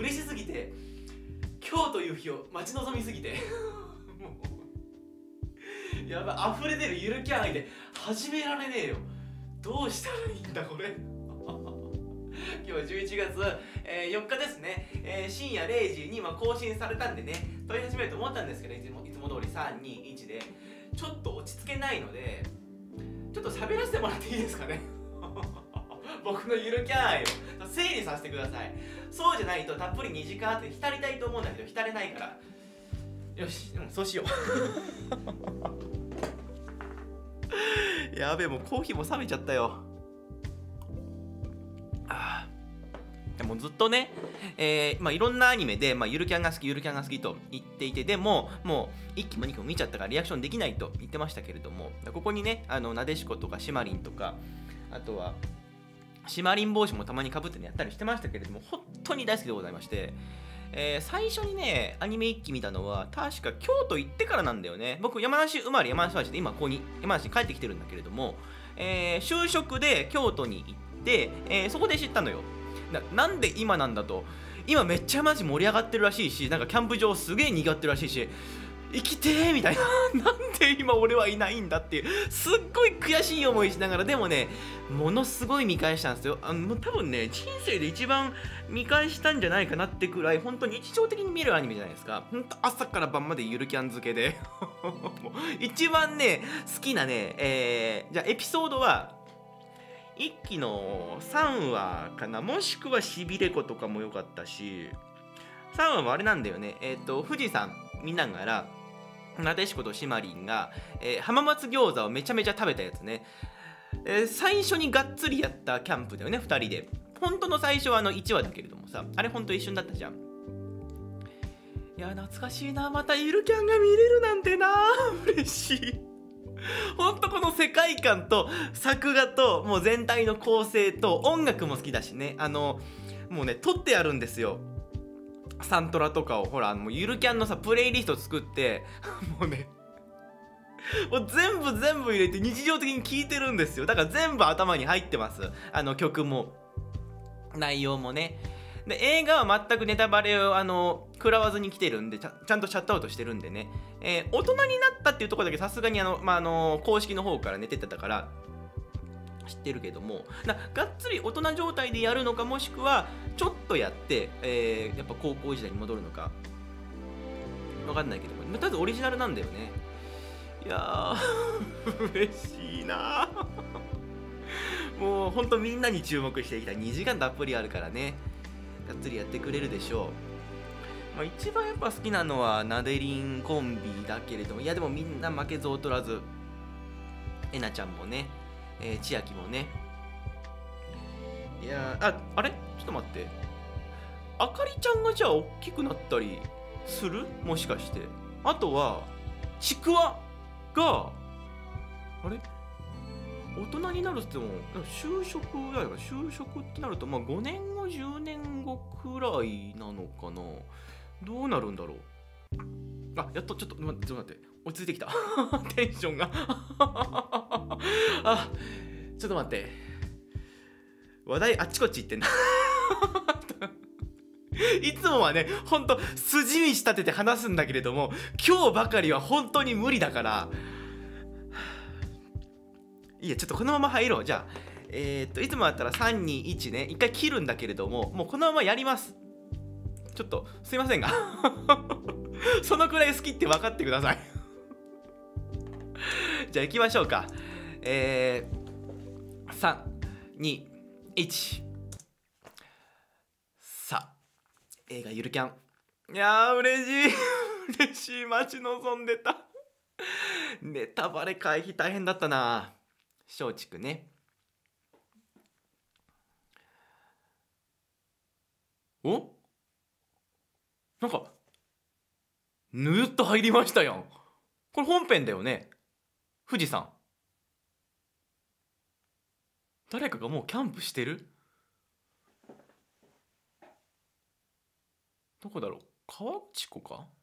嬉しすぎて今日という日を待ち望みすぎてもうやばい溢れ出るゆるキャラで始められねえよどうしたらいいんだこれ 今日11月、えー、4日ですね、えー、深夜0時に今更新されたんでね撮り始めると思ったんですけどいつもいつも通り321でちょっと落ち着けないのでちょっと喋らせてもらっていいですかね 僕のゆるキャラを整理させてくださいそうじゃないとたっぷり2時間あって浸りたいと思うんだけど浸れないからよしうんそうしよう やべえもうコーヒーも冷めちゃったよあでもずっとね、えーまあ、いろんなアニメで、まあ、ゆるキャンが好きゆるキャンが好きと言っていてでももう1期も2期も見ちゃったからリアクションできないと言ってましたけれどもここにねあのなでしことかしまりんとかあとはシマリン帽子もたまにかぶって、ね、やったりしてましたけれども本当に大好きでございまして、えー、最初にねアニメ1期見たのは確か京都行ってからなんだよね僕山梨生まれ山梨育で今ここに山梨に帰ってきてるんだけれども、えー、就職で京都に行って、えー、そこで知ったのよなんで今なんだと今めっちゃマジ盛り上がってるらしいしなんかキャンプ場すげえにぎわってるらしいし生きてーみたいな なんで今俺はいないんだっていうすっごい悔しい思いしながらでもねものすごい見返したんですよあの多分ね人生で一番見返したんじゃないかなってくらい本当に日常的に見るアニメじゃないですかんと朝から晩までゆるキャン漬けで 一番ね好きなね、えー、じゃあエピソードは1期の3話かなもしくはしびれ子とかも良かったし3話もあれなんだよねえっ、ー、と富士山見ながらなでしことシマリンが、えー、浜松餃子をめちゃめちゃ食べたやつね、えー、最初にがっつりやったキャンプだよね2人で本当の最初はあの1話だけれどもさあれ本当一瞬だったじゃんいや懐かしいなまたゆるキャンが見れるなんてな 嬉しいほんとこの世界観と作画ともう全体の構成と音楽も好きだしねあのもうね撮ってあるんですよサントラとかをほらもうゆるキャンのさプレイリスト作って もうねもう全部全部入れて日常的に聴いてるんですよだから全部頭に入ってますあの曲も内容もねで映画は全くネタバレをあの食らわずに来てるんでちゃんとシャットアウトしてるんでね、えー、大人になったっていうところだけさすがにあの、まあ、あの公式の方から寝てたから知ってるけどもながっつり大人状態でやるのかもしくはちょっとやって、えー、やっぱ高校時代に戻るのか分かんないけどもとりあえずオリジナルなんだよねいやー 嬉しいな もうほんとみんなに注目していきたい2時間たっぷりあるからねがっつりやってくれるでしょうまあ、一番やっぱ好きなのはナデリンコンビだけれどもいやでもみんな負けず劣らずえなちゃんもねえー、千秋もねいやああれちょっと待ってあかりちゃんがじゃあ大きくなったりするもしかしてあとはちくわがあれ大人になるっても就職だよ就職ってなるとまあ5年後10年後くらいなのかなどうなるんだろうあやっとちょっと待ってちょっと待って落ち着いてきた テンションが あちょっと待って話題あっちこっち行ってんだ いつもはねほんと筋道立てて話すんだけれども今日ばかりは本当に無理だからいいやちょっとこのまま入ろうじゃあえー、っといつもだったら321ね一回切るんだけれどももうこのままやりますちょっとすいませんがそのくらい好きって分かってください じゃあ行きましょうか。えー、3、2、1。さあ、映画ゆるキャン。いやー、嬉しい。嬉しい。待ち望んでた。ネタバレ回避大変だったな。松竹ね。おなんか、ぬっと入りましたやん。これ本編だよね。富士山誰かがもうキャンプしてるどこだろう河内湖か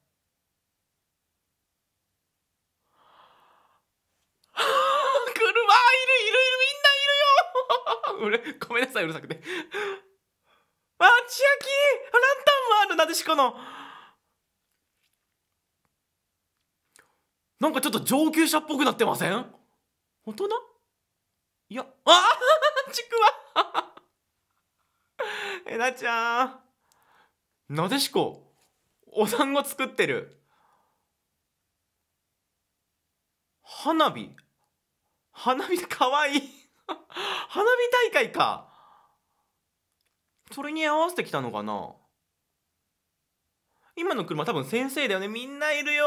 車いるいるいるみんないるよ ごめんなさいうるさくてあ千秋ランタンもあるなでしこの。なんかちょっと上級者っぽくなってません大人いや、あちくわ えなちゃん。なでしこ、お団子作ってる。花火。花火かわいい 花火大会か。それに合わせてきたのかな今の車多分先生だよね。みんないるよ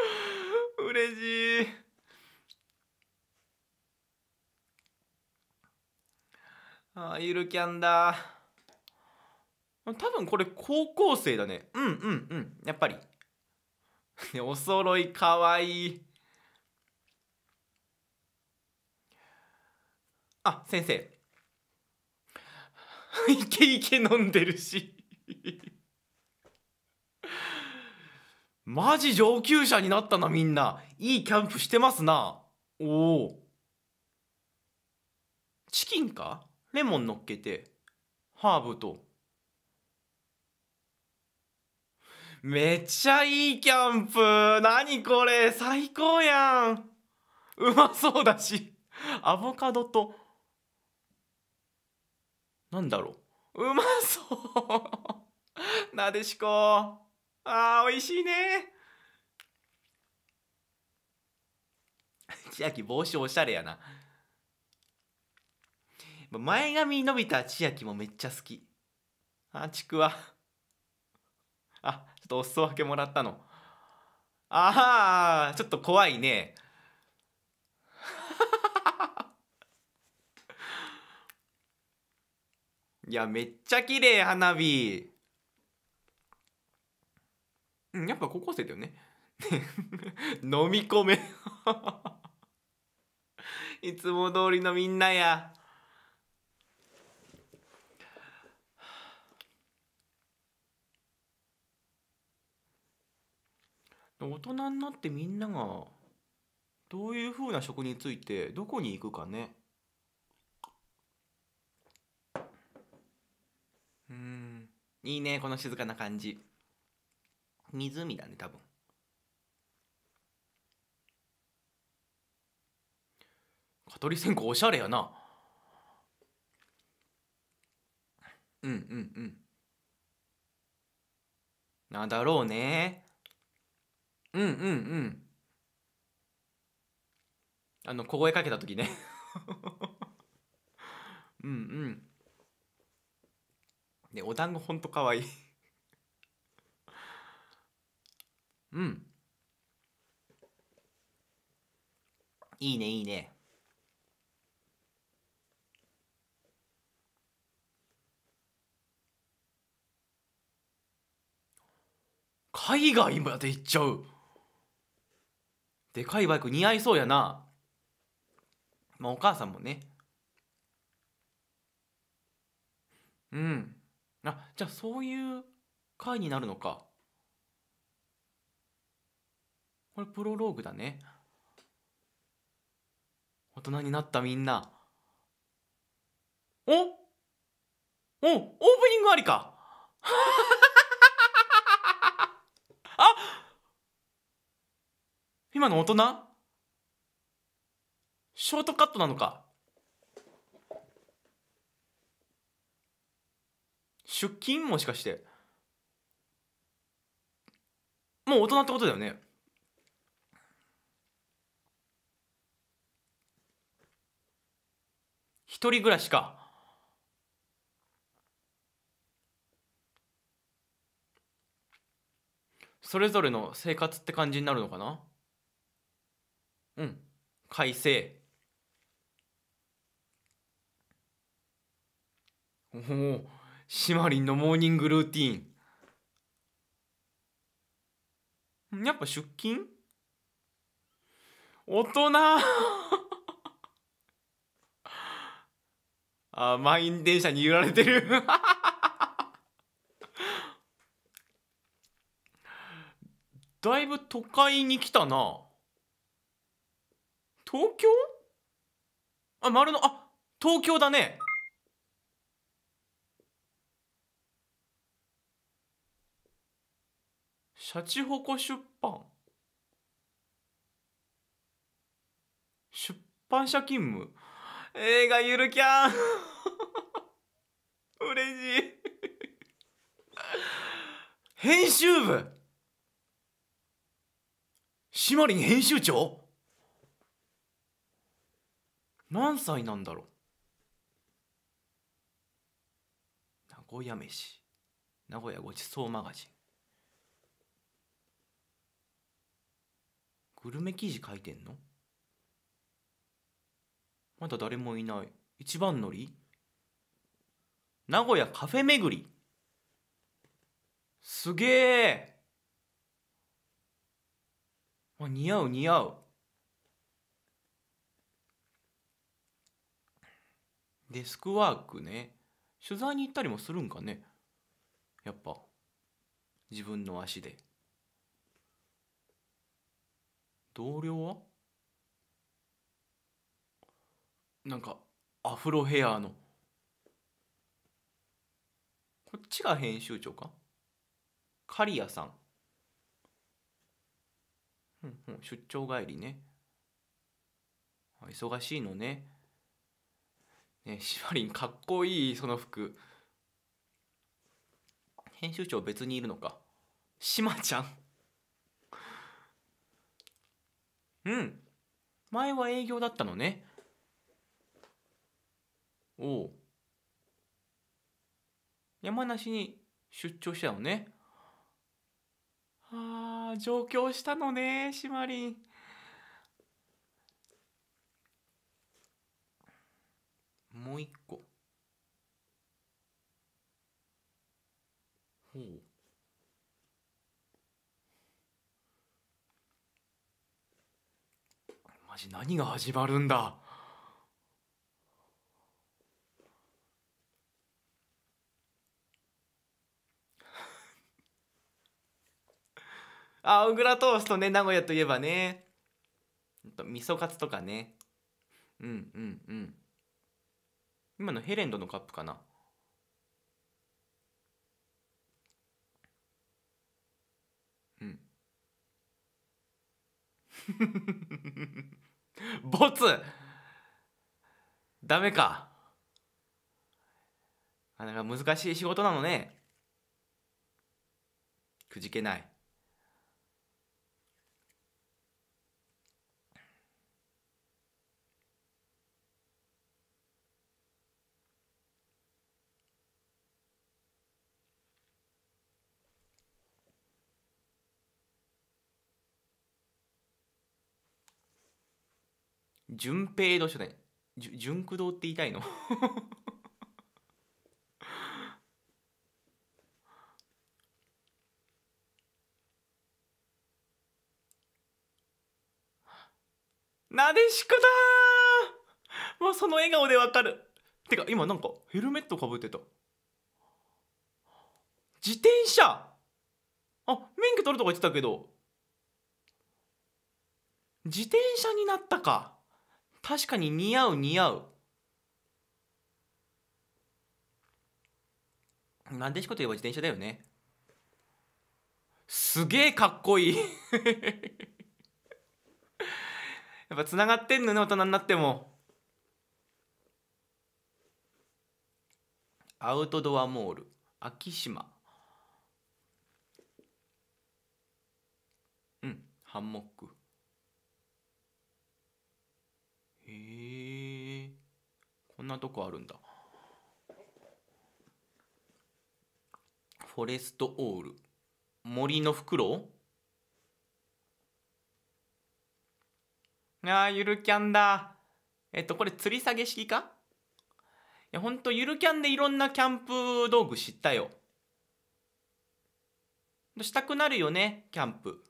嬉しいあゆるキャンだ多分これ高校生だねうんうんうんやっぱり お揃いかわいいあ先生 イケイケ飲んでるしマジ上級者になったなみんないいキャンプしてますなおおチキンかレモン乗っけてハーブとめっちゃいいキャンプ何これ最高やんうまそうだしアボカドとなんだろううまそう なでしこああ、美味しいね 千秋帽子おしゃれやな前髪伸びた千秋もめっちゃ好きあちくわあちょっとお裾分けもらったのああちょっと怖いね いやめっちゃ綺麗花火うん、やっぱ高校生だよね。飲み込め いつも通りのみんなや。大人になってみんながどういうふうな職についてどこに行くかね。うんいいねこの静かな感じ。湖だね多分蚊取り線香おしゃれやなうんうんうんなんだろうねうんうんうんあの小声かけた時ね うんうんでお団子ほんとかわいいうんいいねいいね海外まで行っちゃうでかいバイク似合いそうやなまあお母さんもねうんあじゃあそういう回になるのかこれプロローグだね。大人になったみんな。おおオープニングありか あ今の大人ショートカットなのか出勤もしかしてもう大人ってことだよね一人暮らしか。それぞれの生活って感じになるのかなうん。改正。おお、シマリンのモーニングルーティーン。やっぱ出勤大人あ満員電車に揺られてる だいぶ都会に来たな東京あ丸のあ東京だねシャチホコ出版出版社勤務映画ゆるキャン嬉しい編集部シマリン編集長何歳なんだろう名古屋飯名古屋ごちそうマガジングルメ記事書いてんのまだ誰もいない一番乗り名古屋カフェ巡りすげえ似合う似合うデスクワークね取材に行ったりもするんかねやっぱ自分の足で同僚はなんかアフロヘアのこっちが編集長か刈谷さん、うんん、出張帰りね忙しいのねねシばリンかっこいいその服編集長別にいるのかしまちゃんうん前は営業だったのねお山梨に出張したのねあ上京したのねシマリんもう一個ほうマジ何が始まるんだあ小倉トーストね名古屋といえばねと味噌カツとかねうんうんうん今のヘレンドのカップかなうん ボツダメかあなんか難しい仕事なのねくじけない順平堂書店純駆堂って言いたいのなでしこだもうその笑顔でわかるてか今なんかヘルメットかぶってた自転車あ免許取るとか言ってたけど自転車になったか確かに似合う似合うなんでしこといえば自転車だよねすげえかっこいい やっぱつながってんのね大人になってもアウトドアモール秋島うんハンモックえこんなとこあるんだフォレストオール森のフクロウあーゆるキャンだえっとこれ吊り下げ式かいやほんとゆるキャンでいろんなキャンプ道具知ったよしたくなるよねキャンプ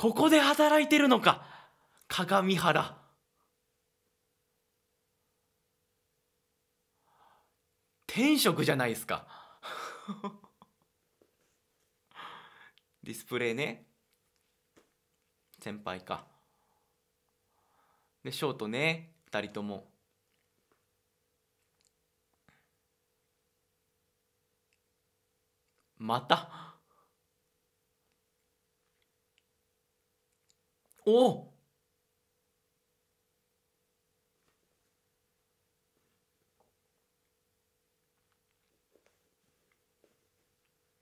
ここで働いてるのか鏡原天職じゃないですか ディスプレイね先輩かでショートね2人ともまたお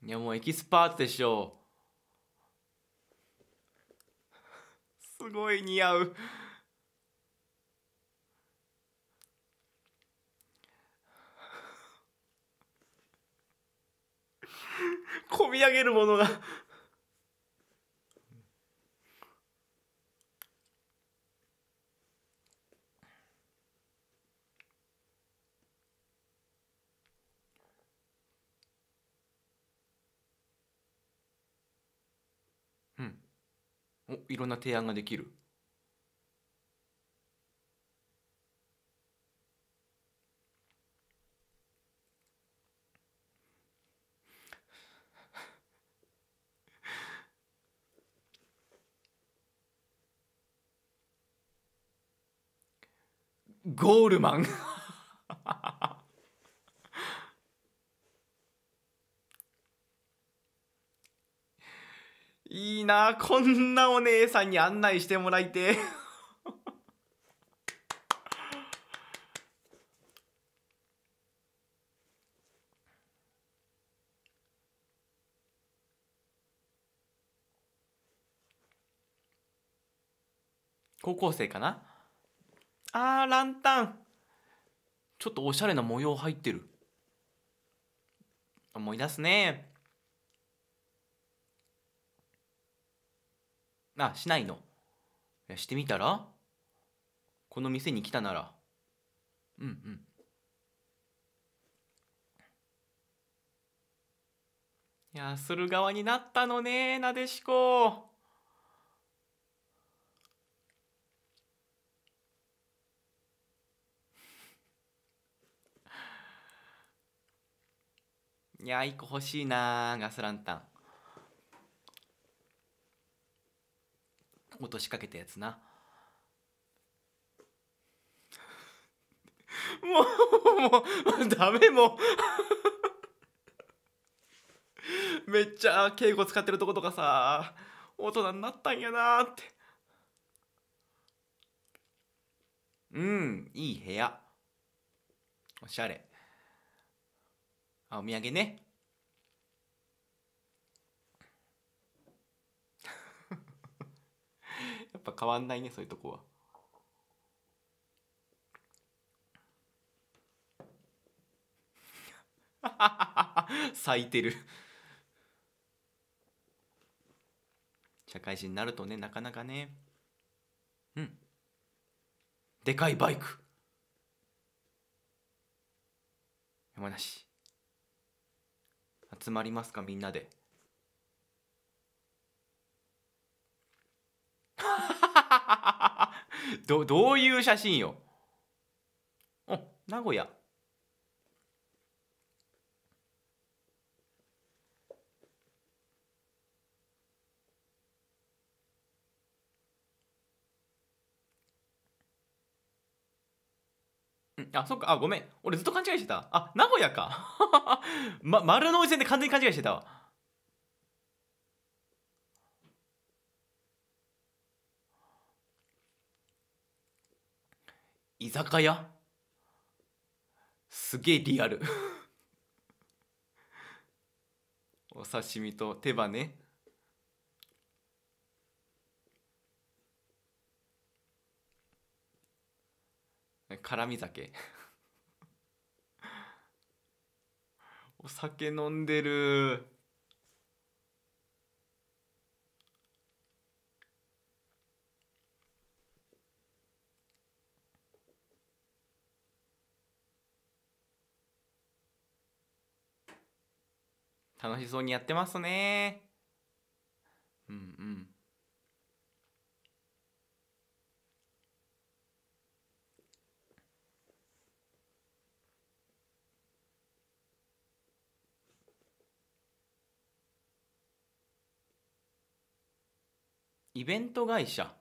いやもうエキスパートでしょうすごい似合う こみ上げるものがおいろんな提案ができるゴールマンいいなこんなお姉さんに案内してもらいて 高校生かなあーランタンちょっとおしゃれな模様入ってる思い出すねあしないのしてみたらこの店に来たならうんうんいやする側になったのねなでしこ いやー1個欲しいなガスランタン落としかけたやつな もうもう ダメもう めっちゃ敬語使ってるとことかさ大人になったんやなってうんいい部屋おしゃれあお土産ねやっぱ変わんないねそういうとこは。咲いてる社会人になるとねなかなかねうんでかいバイク山梨集まりますかみんなで どどういう写真よお名古屋あ、そっか、あ、ごめん。俺ずっと勘違いしてた。あ、名古屋か。ま、丸の内線で完全に勘違いしてたわ。居酒屋すげえリアル お刺身と手羽ね辛み酒 お酒飲んでる楽しそうにやってますねうんうんイベント会社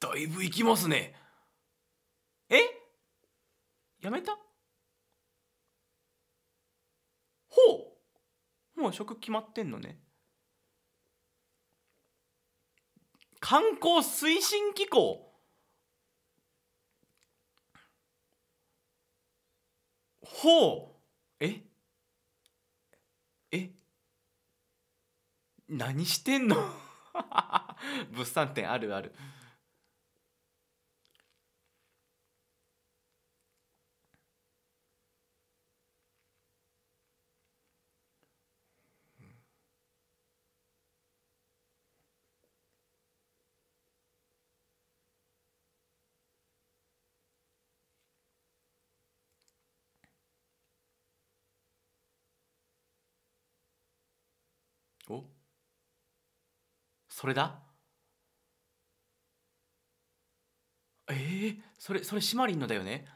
だいぶ行きますね。えやめたほうもう職決まってんのね観光推進機構ほうええ何してんの 物産展あるある。おそれだえー、それそれシマリンのだよね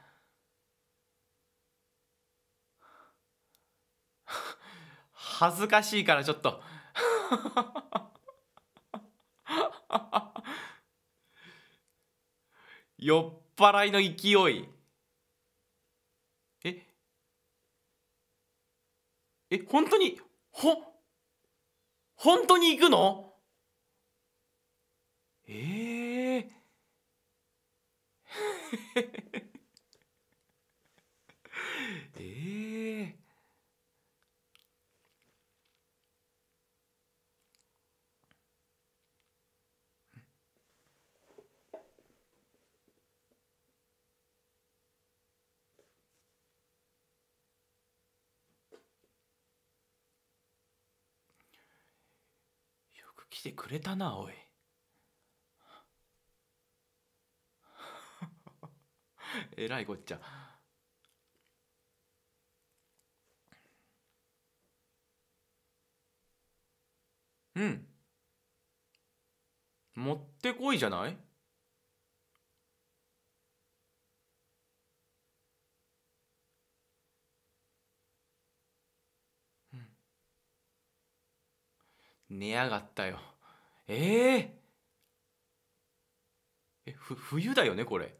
恥ずかしいからちょっと 酔っ払いの勢いええ本当にほっ本当に行くのえー来てくれたなおい えらいこっちゃうん持ってこいじゃない寝やがったよええー、えふ冬だよねこれ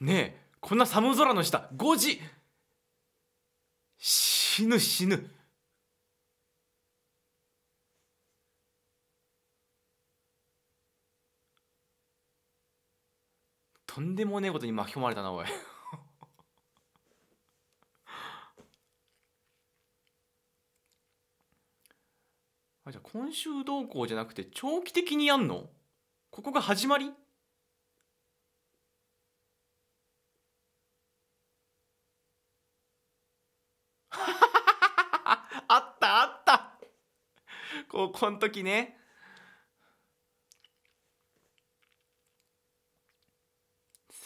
ねえこんな寒空の下5時死ぬ死ぬとんでもねえことに巻き込まれたなおいあじゃあ今週動向じゃなくて長期的にやんのここが始まりあ あっったた高校の時ね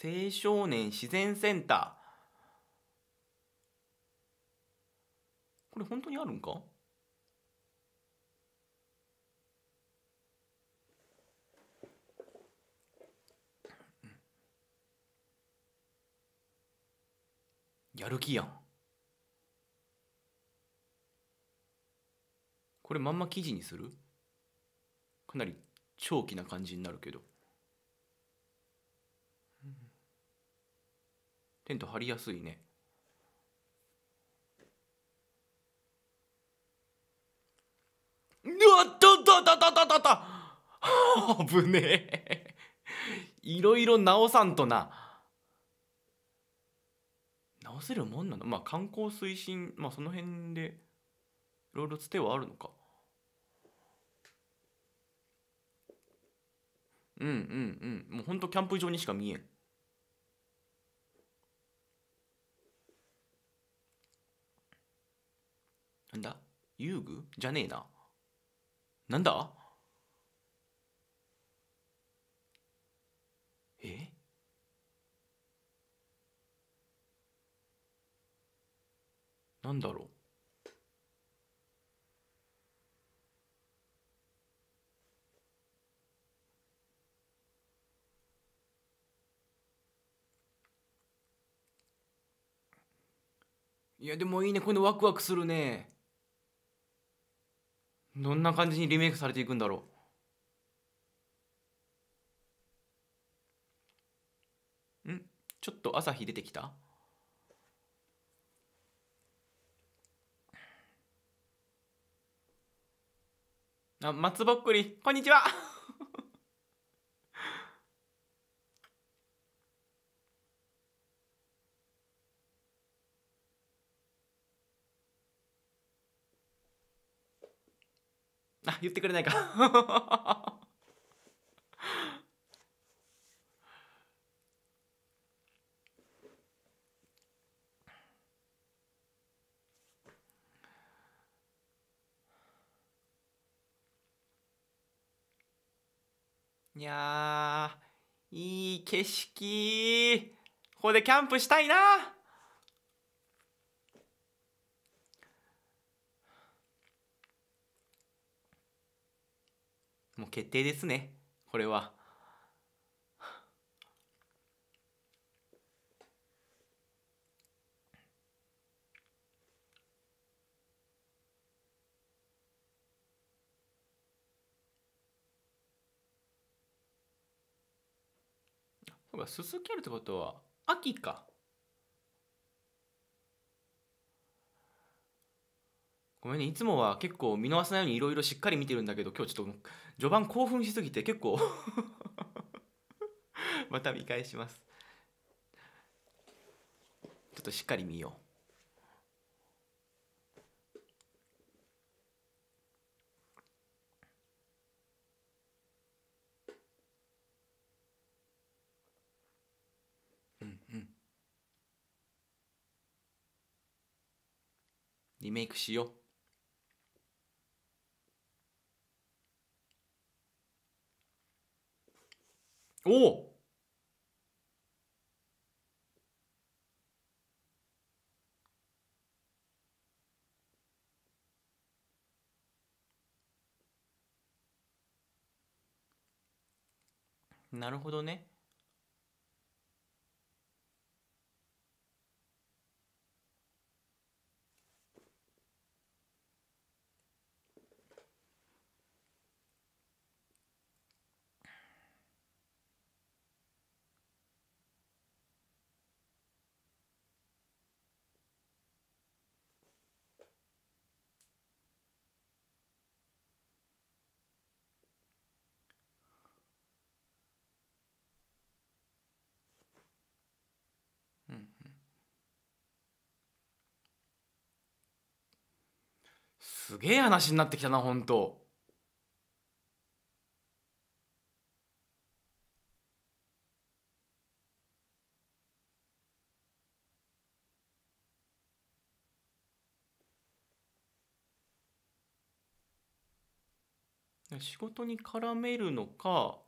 青少年自然センターこれ本当にあるんかやる気やんこれまんま記事にするかなり長期な感じになるけどテント張りやすいねうわっとっとっとっとっとっと 危ねえ いろいろ直さんとな。せるもんなのまあ観光推進まあその辺でいろいろつてはあるのかうんうんうんもうほんとキャンプ場にしか見えんなんだ遊具じゃねえななんだえなんだろういやでもいいねこれワクワクするねどんな感じにリメイクされていくんだろうんちょっと朝日出てきたあ松ぼっくりこんにちは あ言ってくれないかいやー、いい景色。ここでキャンプしたいな。もう決定ですね。これは。そうかすすきあるってことは秋かごめんねいつもは結構見逃さないようにいろいろしっかり見てるんだけど今日ちょっと序盤興奮しすぎて結構 また見返しますちょっとしっかり見ようリメイクしようおおなるほどね。すげえ話になってきたな本当仕事に絡めるのか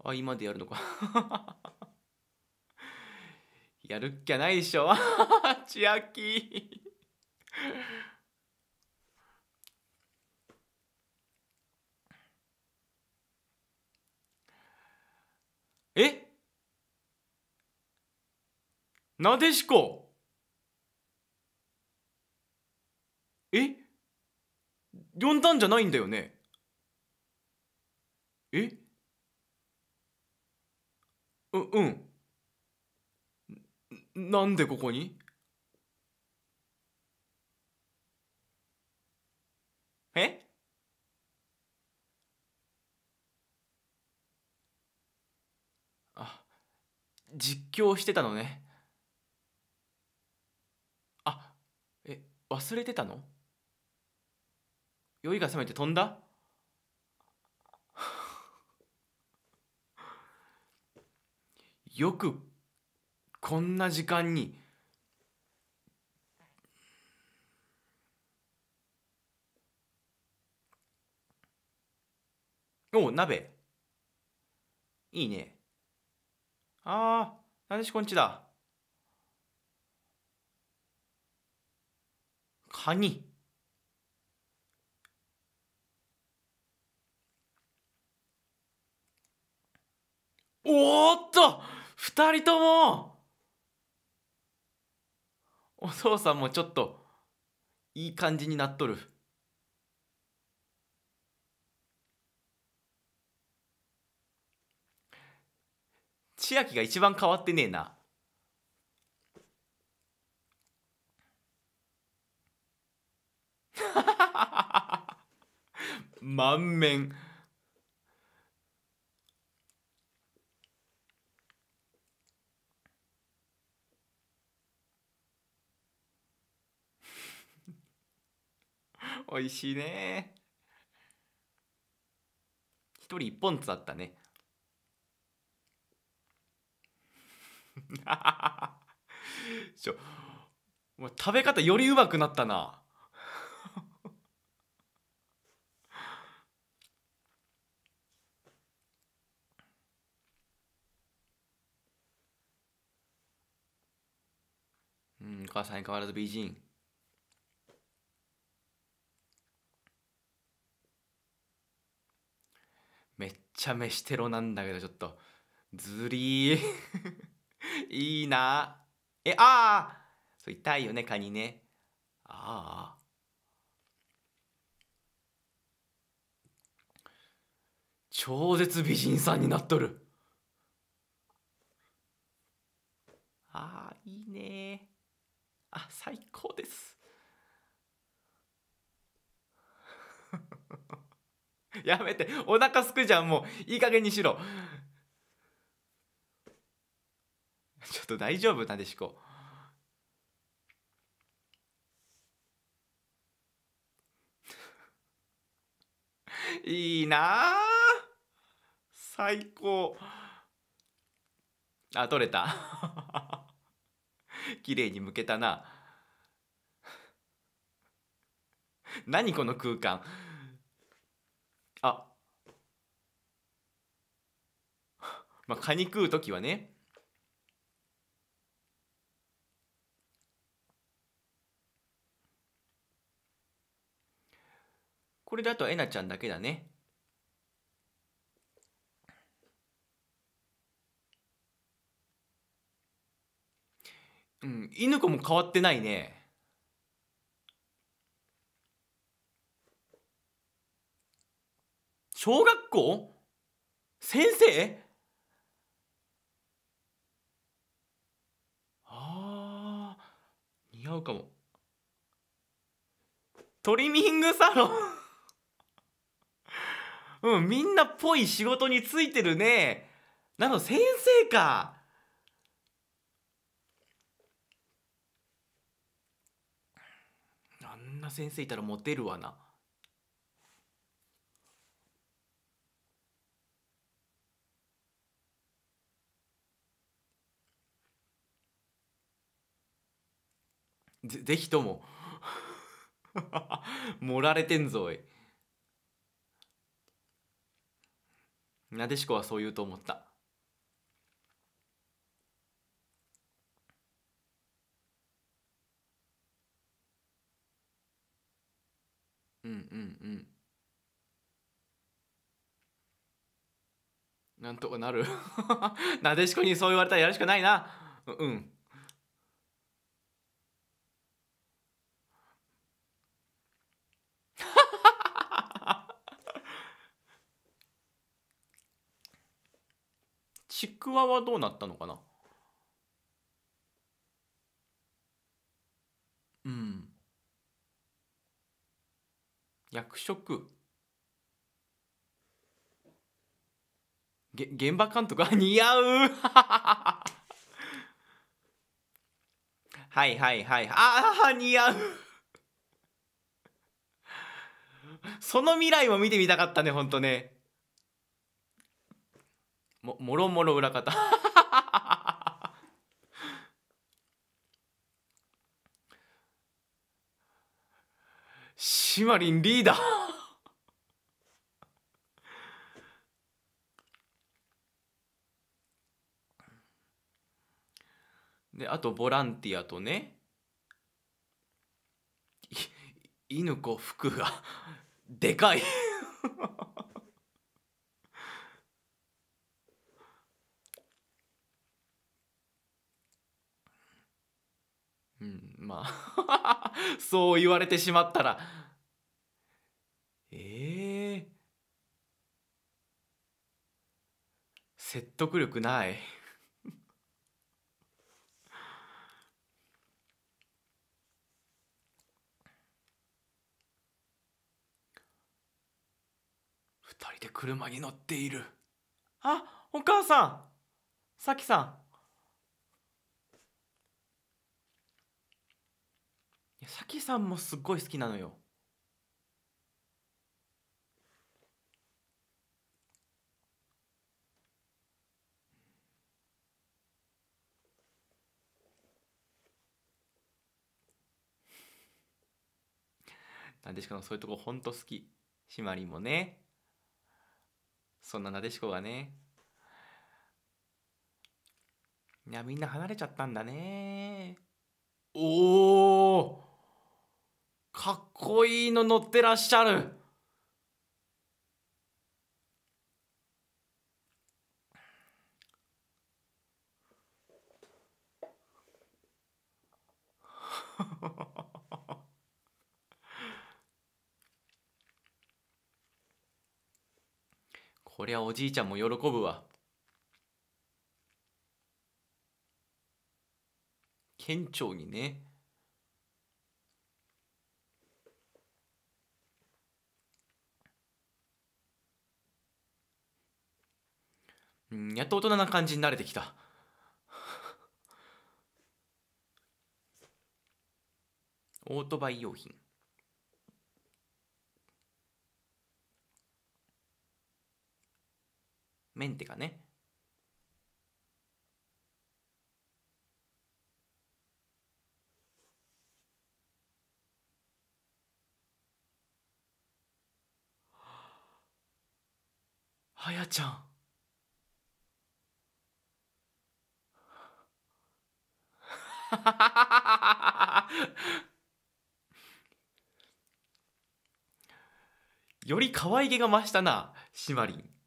合間でやるのか やるっきゃないでしょ 千秋なでしこえ呼んだんじゃないんだよねえううんなんでここにえあ実況してたのね忘れてたの酔いが覚めて飛んだよくこんな時間にお鍋いいねあーなでしこんちだカニおーっと2人ともお父さんもちょっといい感じになっとる。千秋が一番変わってねえな。満面おい しいね一人一本ずあったね 食べ方よりうまくなったな。ん、お母さん相変わらず美人。めっちゃ飯テロなんだけど、ちょっと。ずりー いいなえ、ああそう痛いよね、カニね。ああ。超絶美人さんになっとる。ああ、いいねあ最高です やめてお腹すくじゃんもういい加減にしろちょっと大丈夫なでしこいいな最高あ取れた 綺麗にむけたな。何この空間。あ。まあ、カニ食う時はね。これだとえなちゃんだけだね。うん犬子も変わってないね小学校先生ああ似合うかもトリミングサロンうんみんなっぽい仕事についてるねなの先生かな先生いたらモテるわなぜぜひとも 盛られてんぞいなでしこはそう言うと思ったうんうんうんなんとかなる なでしこにそう言われたらやるしかないなうん、う んちくわはどうなったのかな役職げ現場監督 似合う はいはいはいああ似合う その未来も見てみたかったねほんとねももろもろ裏方シマリンリーダー であとボランティアとね犬子服が でかい うんまあそう言われてしまったらええー、説得力ない二人で車に乗っているあお母さんさきさんさきさんもすっごい好きなのよなでしこのそういうとこほんと好きシマリンもねそんななでしこがねいやみんな離れちゃったんだねおおかっこいいの乗ってらっしゃるこりゃおじいちゃんも喜ぶわ県庁にねうんやっと大人な感じに慣れてきた オートバイ用品メンテがね。はやちゃん。より可愛げが増したな、シマリン。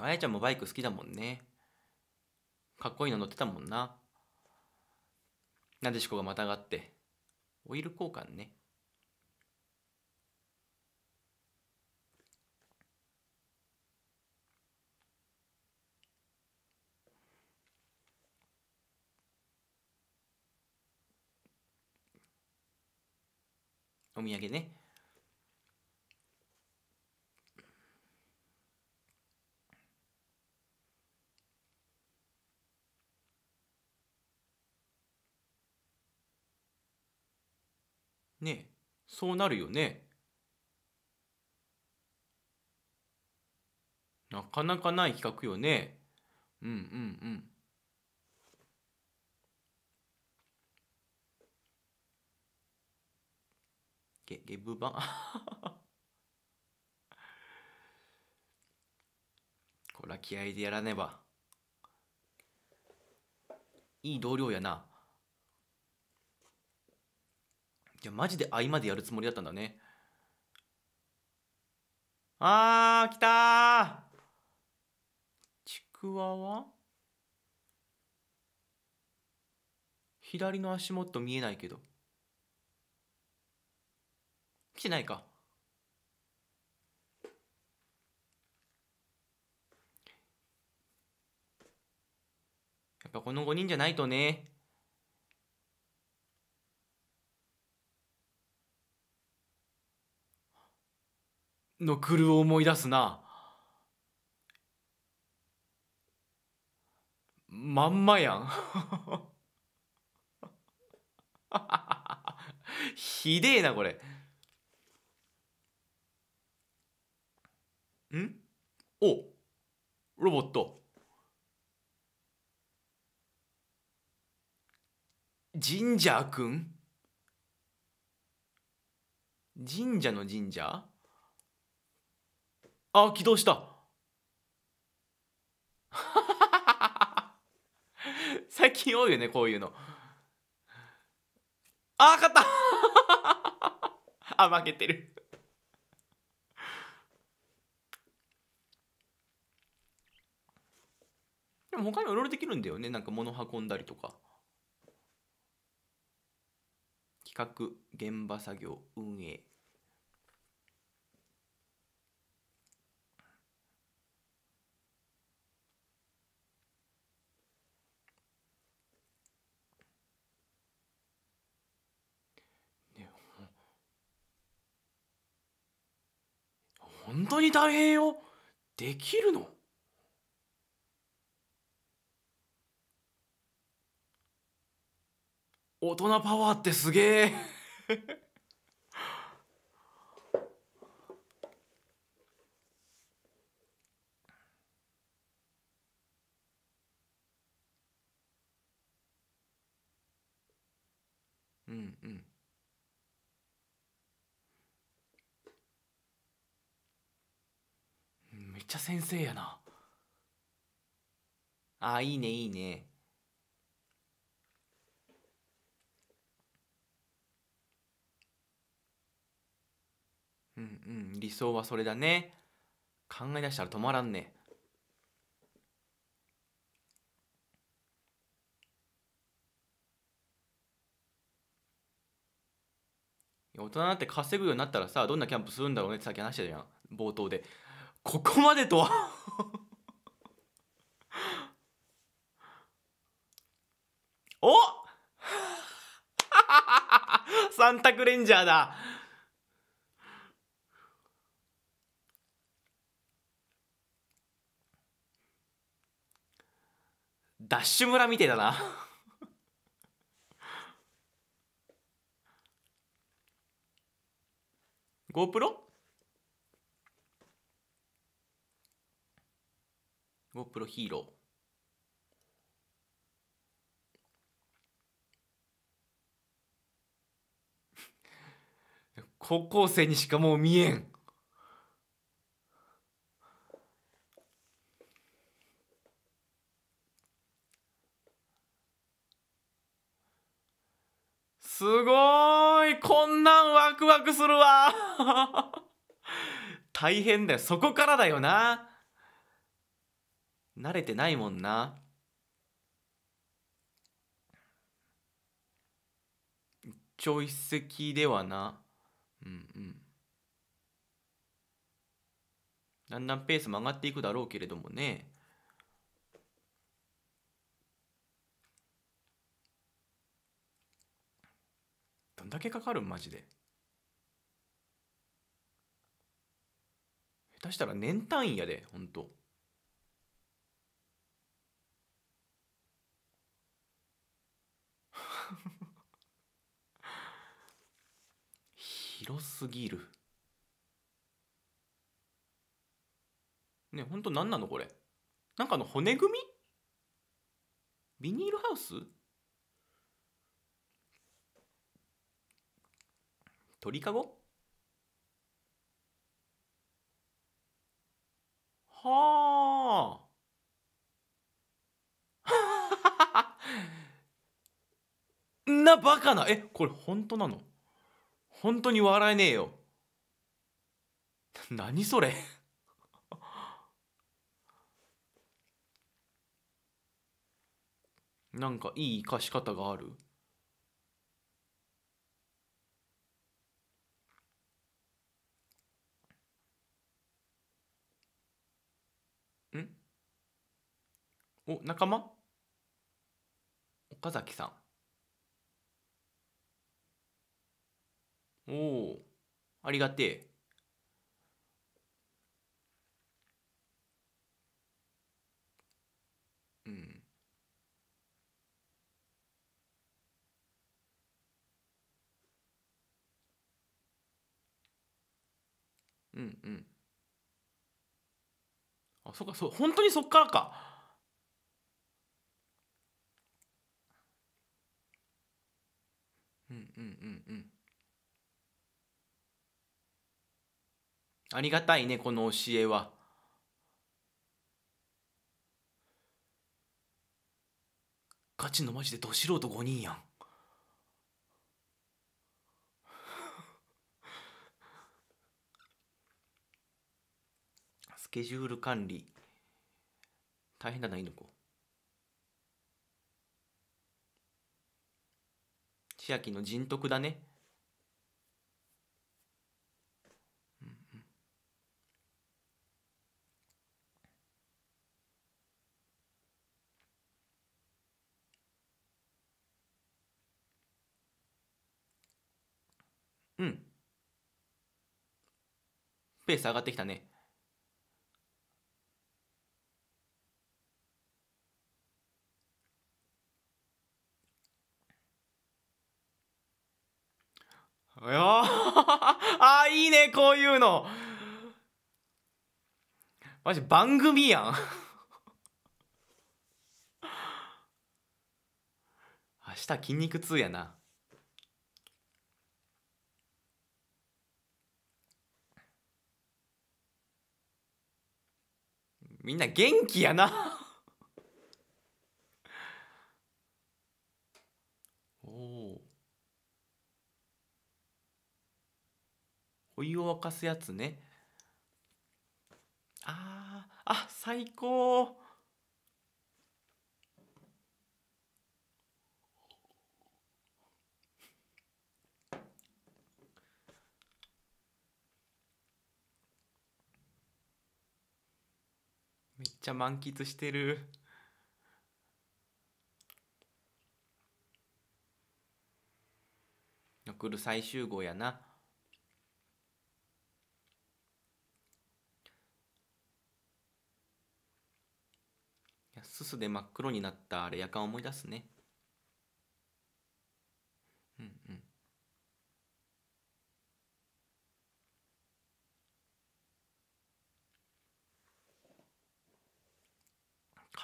あやちゃんもバイク好きだもんねかっこいいの乗ってたもんななでしこがまたがってオイル交換ねお土産ねねそうなるよねなかなかない企画よねうんうんうんゲゲブ版 こら気合でやらねばいい同僚やなやマジで合間でやるつもりだったんだねあー来たちくわは左の足元見えないけど来てないかやっぱこの5人じゃないとねの来るを思い出すな。まんまやん。ひでえな、これ。んおロボット。神社くん神社の神社あ起動した 最近多いよねこういうのあ勝った あ負けてるでも他にもいろいろできるんだよねなんか物運んだりとか企画現場作業運営本当に大変よできるの大人パワーってすげえうんうんっちゃ先生やなあいいねいいねうんうん理想はそれだね考え出したら止まらんね大人になって稼ぐようになったらさどんなキャンプするんだろうねってさっき話したじゃん冒頭でここまでとはお 三択レンジャーだダッシュ村みてえだな GoPro? g o ヒーロー 高校生にしかもう見えんすごいこんなんワクワクするわ大変だよそこからだよな慣れてないもんな一朝一席ではなうんうんだんだんペースも上がっていくだろうけれどもねどんだけかかるマジで下手したら年単位やでほんと広すぎるねほんと何なのこれなんかの骨組みビニールハウス鳥かごはあ なバカなえこれ本当なの本当に笑えねえよ。何それ なんかいい生かし方があるんお仲間岡崎さんおおありがてえうんうんうんあそっかそう本当にそっからかうんうんうんうんありがたいねこの教えは。ガチのマジでど素人5人やん。スケジュール管理大変だないの子千秋の人徳だねペース上がってきたね。ああ、いいね、こういうの。マジ番組やん。明日筋肉痛やな。みんな元気やなおおお湯を沸かすやつねああ、あ最高ちゃ満喫してる来る最終号やなすすで真っ黒になったあれやかん思い出すね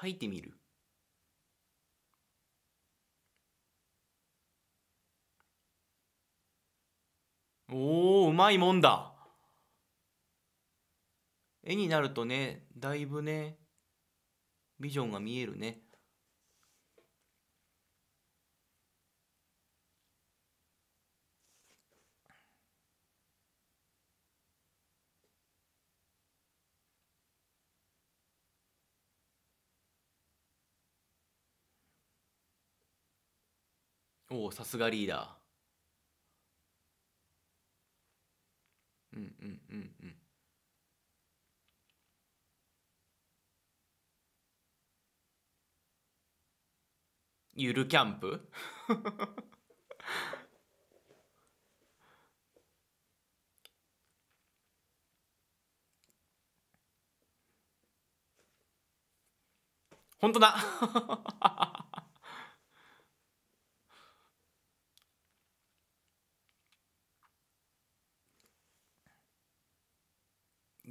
書いてみるおおうまいもんだ絵になるとねだいぶねビジョンが見えるねおおさすがリーダーうんうんうんうんゆるキャンプ 本当だ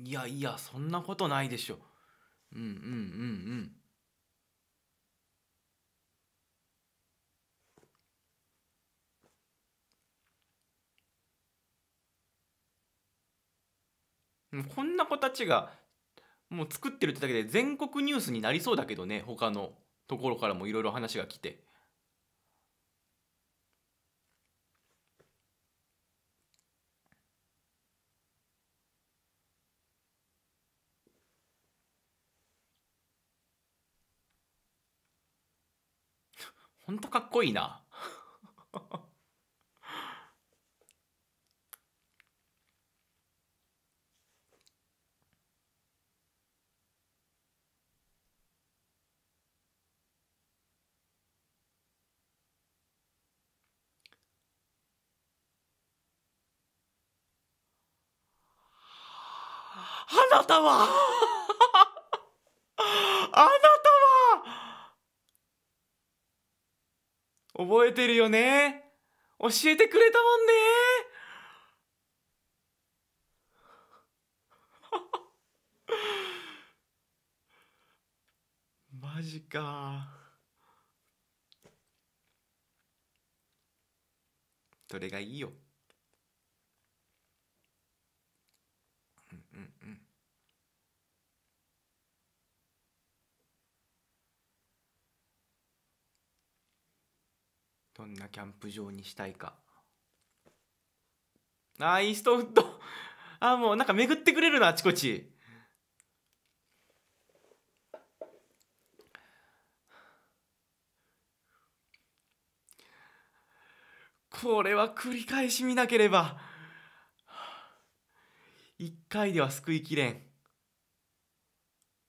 いやいやそんなことないでしょうんうんうんうんこんな子たちがもう作ってるってだけで全国ニュースになりそうだけどね他のところからもいろいろ話が来て。ほんとかっこいいなあなたは覚えてるよね教えてくれたもんね マジかどれがいいよどんなキャンプ場にしたいかあーイーストウッド あーもうなんか巡ってくれるなあちこちこれは繰り返し見なければ一回では救いきれん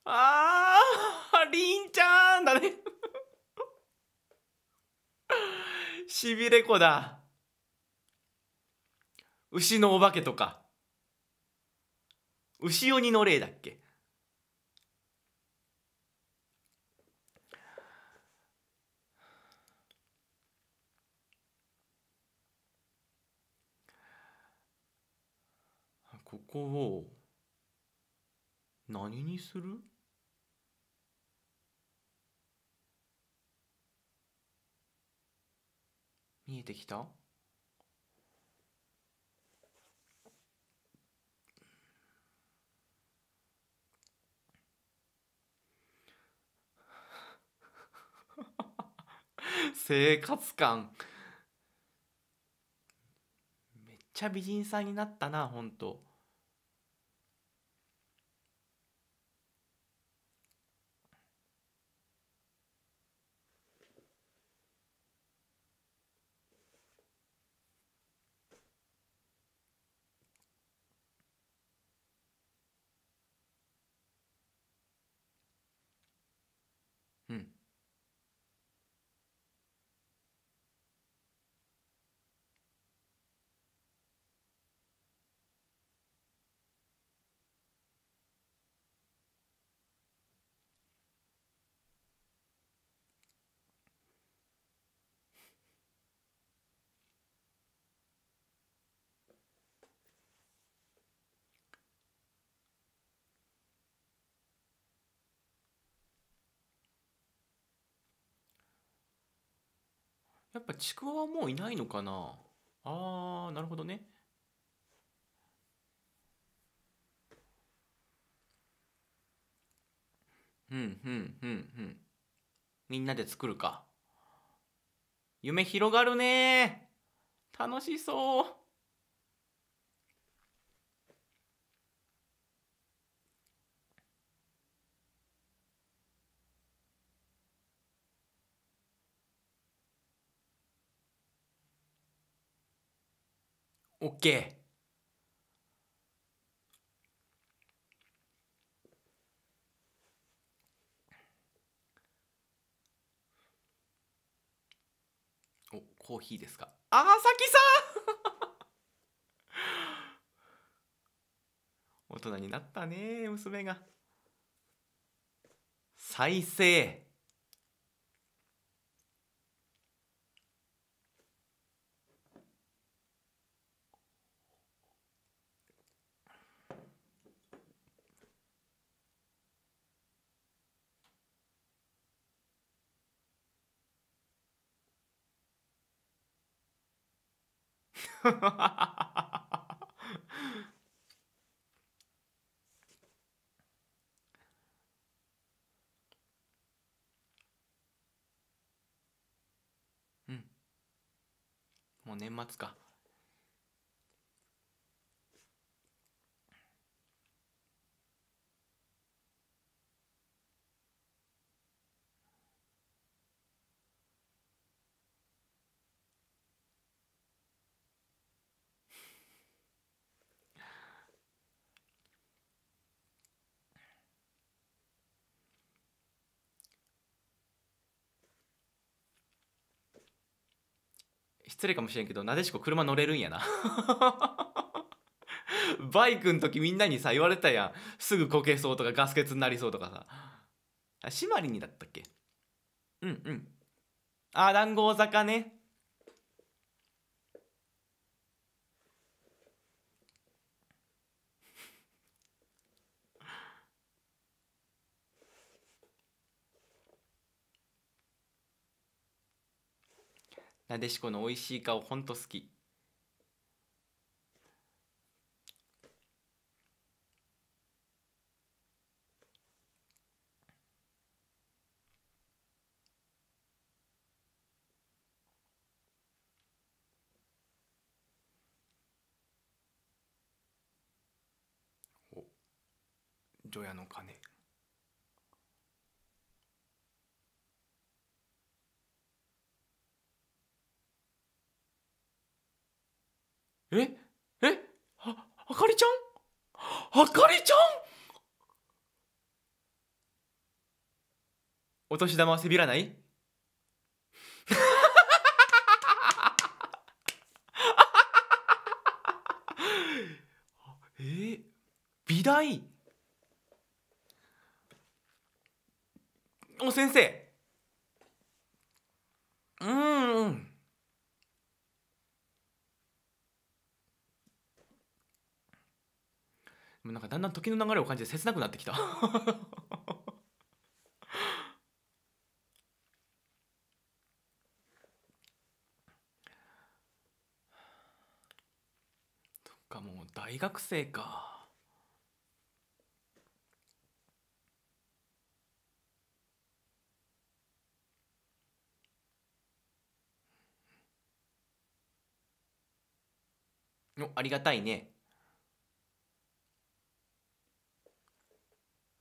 あーりんちゃんだねしびれ子だ。牛のお化けとか。牛鬼の霊だっけここを何にする見えてきた 生活感めっちゃ美人さんになったなほんと。やっぱちくわはもういないのかなあー、なるほどね。うん、うん、うん、うん。みんなで作るか。夢広がるね楽しそうケーお、コーヒーですか。あさきさん 大人になったね、娘が。再生。うんもう年末か失礼かもしれんけどなでしこ車乗れるんやな バイクの時みんなにさ言われたやんすぐこけそうとかガス欠になりそうとかさシマリにだったっけうんうんああ子大坂ねなでしこの美味しい顔ほんと好き除夜の鐘ええああかりちゃんあかりちゃんお年玉はせびらない えー、美大お先生うんなんかだんだん時の流れを感じて切なくなってきたと っかもう大学生か。ありがたいね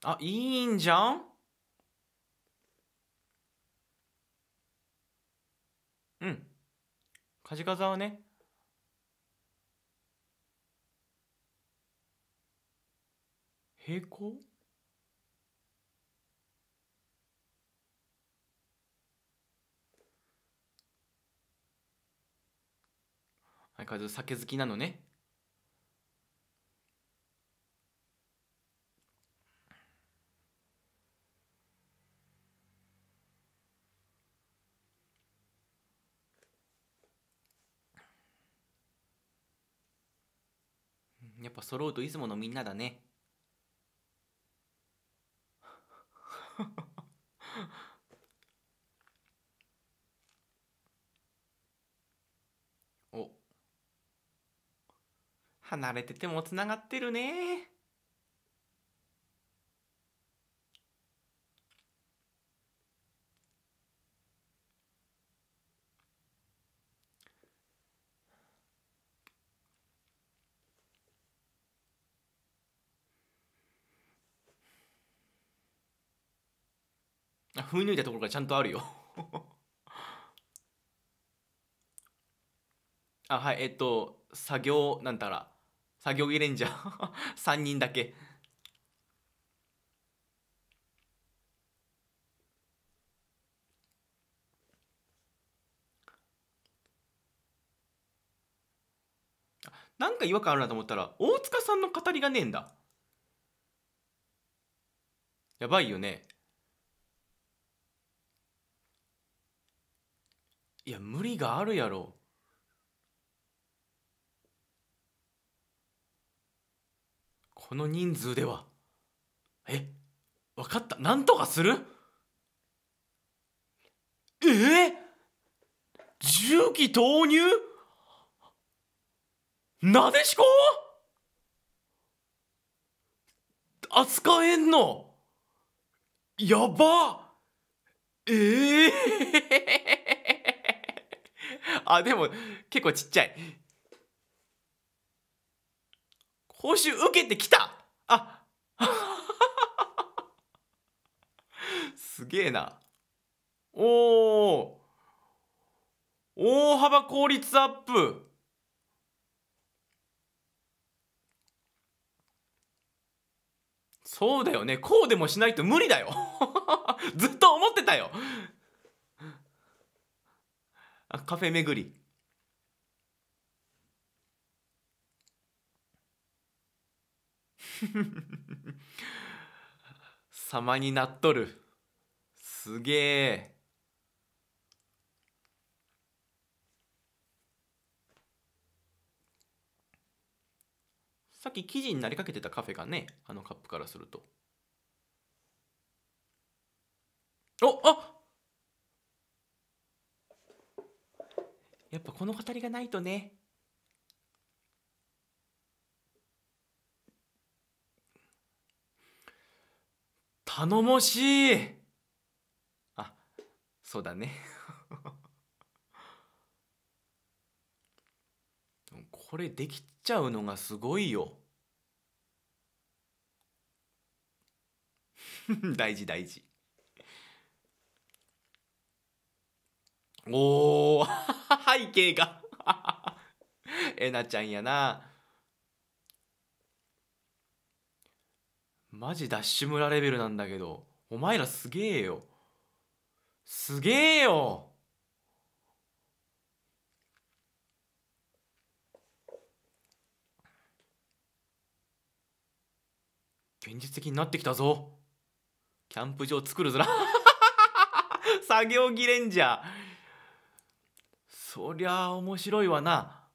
あいいんじゃんうんカジカザはね平行相変わらず酒好きなのねやっぱ揃うといつものみんなだね お離れててもつながってるね踏み抜いたところがちゃんとあるよ あはいえっと作業なんたら作業着レンジャー3 人だけなんか違和感あるなと思ったら大塚さんの語りがねえんだやばいよねいや無理があるやろこの人数ではえ分かったなんとかするえー、重機投入なでしこ扱えんのやばええー あ、でも、結構ちっちゃい。報酬受けてきたあ すげえな。おー大幅効率アップそうだよね。こうでもしないと無理だよ。ずっと思ってたよ。あカフェ巡り様になっとるすげえさっき記事になりかけてたカフェがねあのカップからするとおあやっぱこの語りがないとね頼もしいあそうだね これできちゃうのがすごいよ 大事大事おお背景が えなちゃんやなマジダッシュ村レベルなんだけどお前らすげえよすげえよ現実的になってきたぞキャンプ場作るぞな 作業着レンジャーそりゃ面白いわな。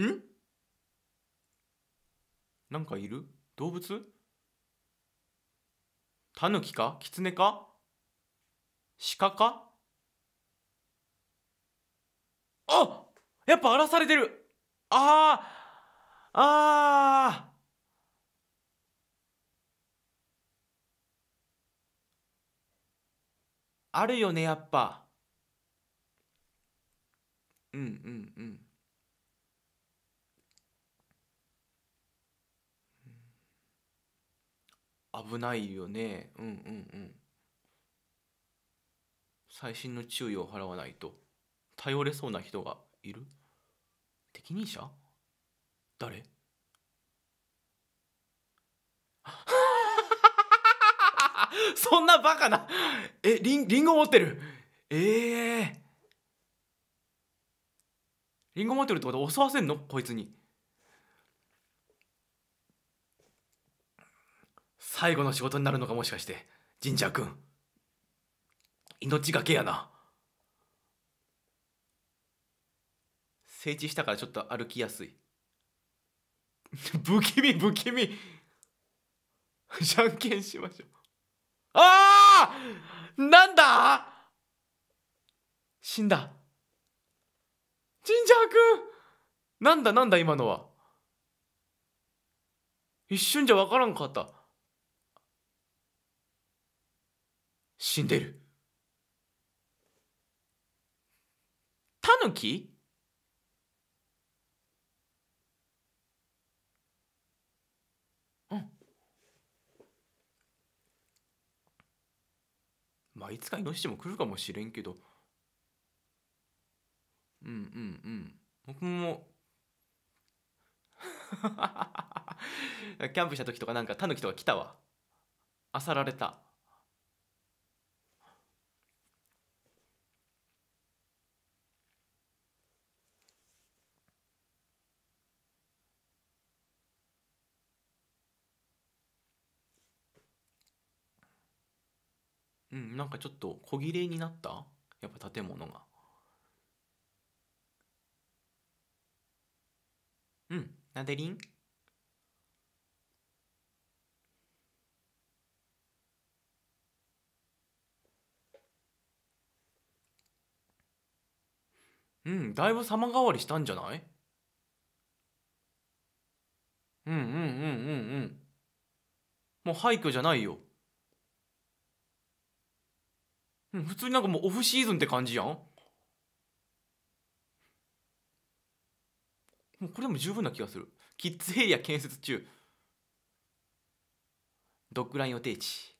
んなんかいる動物タヌキかキツネか鹿かあやっぱ荒らされてるあーあああるよねやっぱうんうんうん危ないよねうんうんうん細心の注意を払わないと頼れそうな人がいる適任者誰 そんなバカな。え、リン、リンゴ持ってる。ええー。リンゴ持ってるってこと襲わせんのこいつに。最後の仕事になるのかもしかして、神社君。命がけやな。整地したからちょっと歩きやすい。不気味不気味 じゃんけんしましょうああなんだ死んだ。ジンジャー君なんだなんだ今のは。一瞬じゃわからんかった。死んでる。タヌキまあいつかイノシシも来るかもしれんけどうんうんうん僕も キャンプした時とかなんかタヌキとか来たわあさられたなんかちょっと小切れになったやっぱ建物がうんなでりんうんだいぶ様変わりしたんじゃないうんうんうんうんうんもう廃墟じゃないよ普通になんかもうオフシーズンって感じやんもうこれでも十分な気がするキッズエリア建設中ドッグラン予定地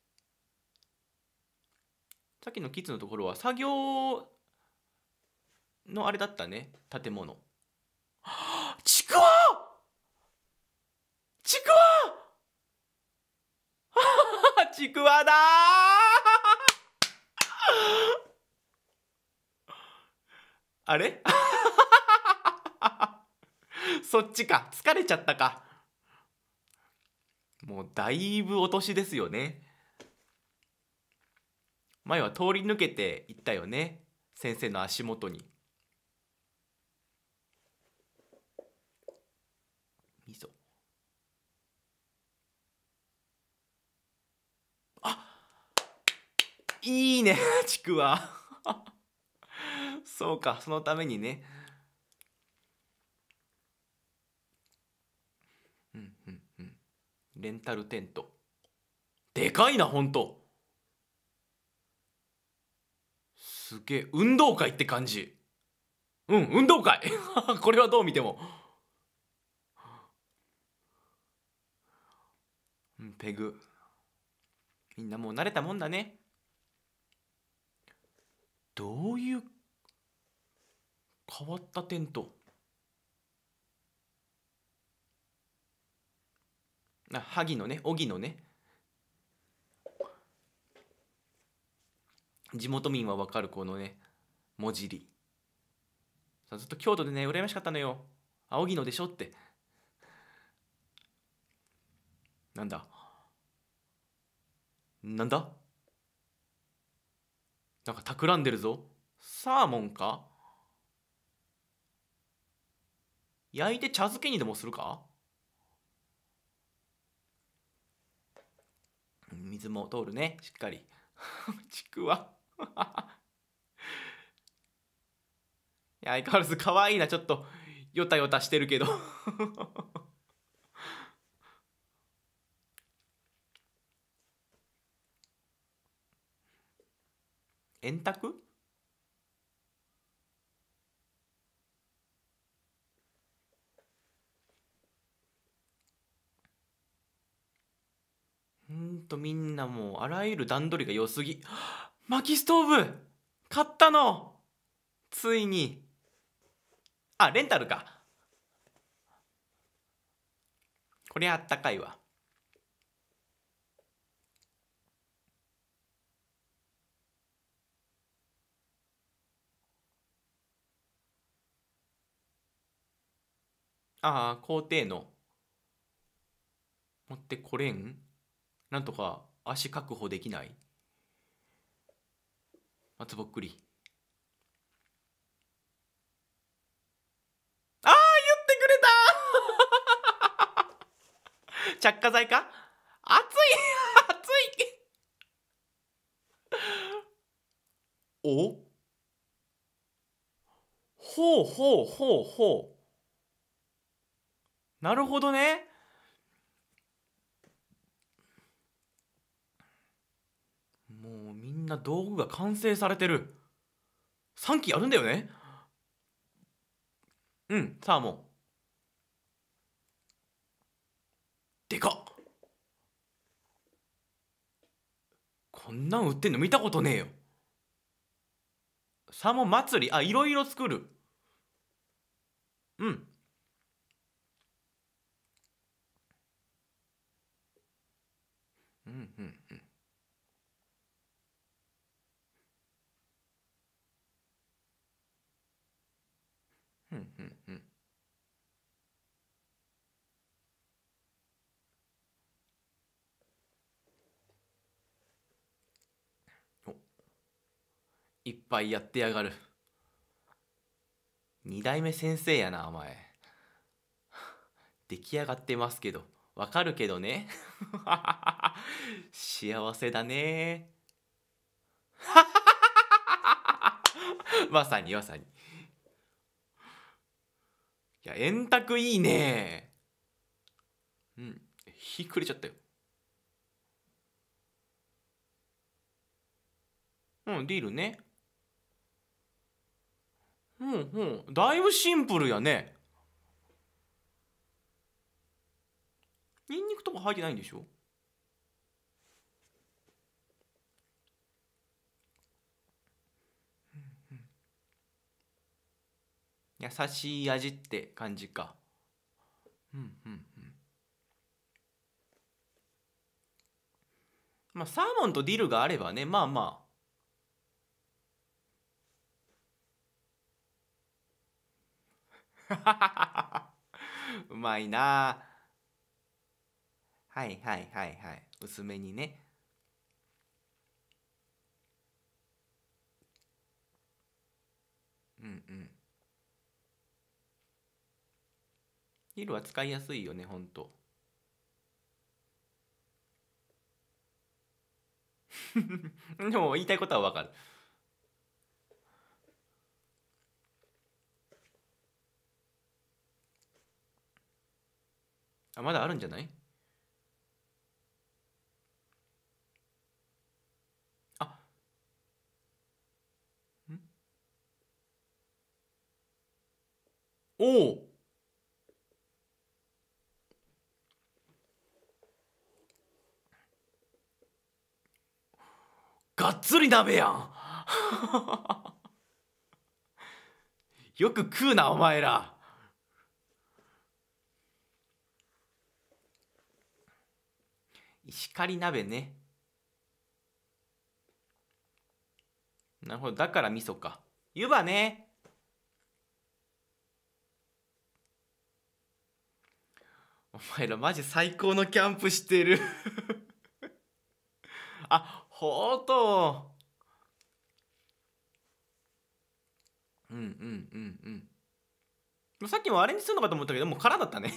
さっきのキッズのところは作業のあれだったね建物 ちくわちくわ ちくわだあれ そっちか。疲れちゃったか。もうだいぶお年ですよね。前は通り抜けていったよね。先生の足元に。みそ。あいいね、ちくわ。そうかそのためにねうんうんうんレンタルテントでかいなほんとすげえ運動会って感じうん運動会 これはどう見てもペグみんなもう慣れたもんだねどういう変わった点とあ萩のね荻のね地元民はわかるこのねもじりずっと京都でね羨ましかったのよ青木のでしょってなんだなんだなんか企んでるぞサーモンか焼いて茶漬けにでもするか水も通るねしっかり ちくわ いや相変わらず可愛いなちょっとよたよたしてるけど 円卓んとみんなもうあらゆる段取りが良すぎ 薪ストーブ買ったのついにあレンタルかこれあったかいわああ皇帝の持ってこれんなんとか足確保できない松ぼっくりああ言ってくれた 着火剤か熱い熱いおほうほうほうほうなるほどねな道具が完成されてる3機あるんだよねうんサーモンでかこんなん売ってんの見たことねえよサーモン祭りあいろいろ作るうんうんうんうんうんうん。おいっぱいやってやがる。二代目先生やな、お前。出来上がってますけど、わかるけどね。幸せだね。まさにまさに。いや円卓いいねうんひっくれちゃったようんディールねうんうんだいぶシンプルやねニンニクとか入ってないんでしょ優しい味って感じかうんうんうんまあサーモンとディルがあればねまあまあハハハハうまいなはいはいはいはい薄めにねうんうん色は使いやすいよねほんと でも言いたいことはわかるあまだあるんじゃないおおがっつり鍋やん よく食うなお前ら石狩鍋ねなるほどだから味噌か湯葉ねお前らマジ最高のキャンプしてる あほうとううんうんうんうんさっきもアレンジするのかと思ったけどもう空だったね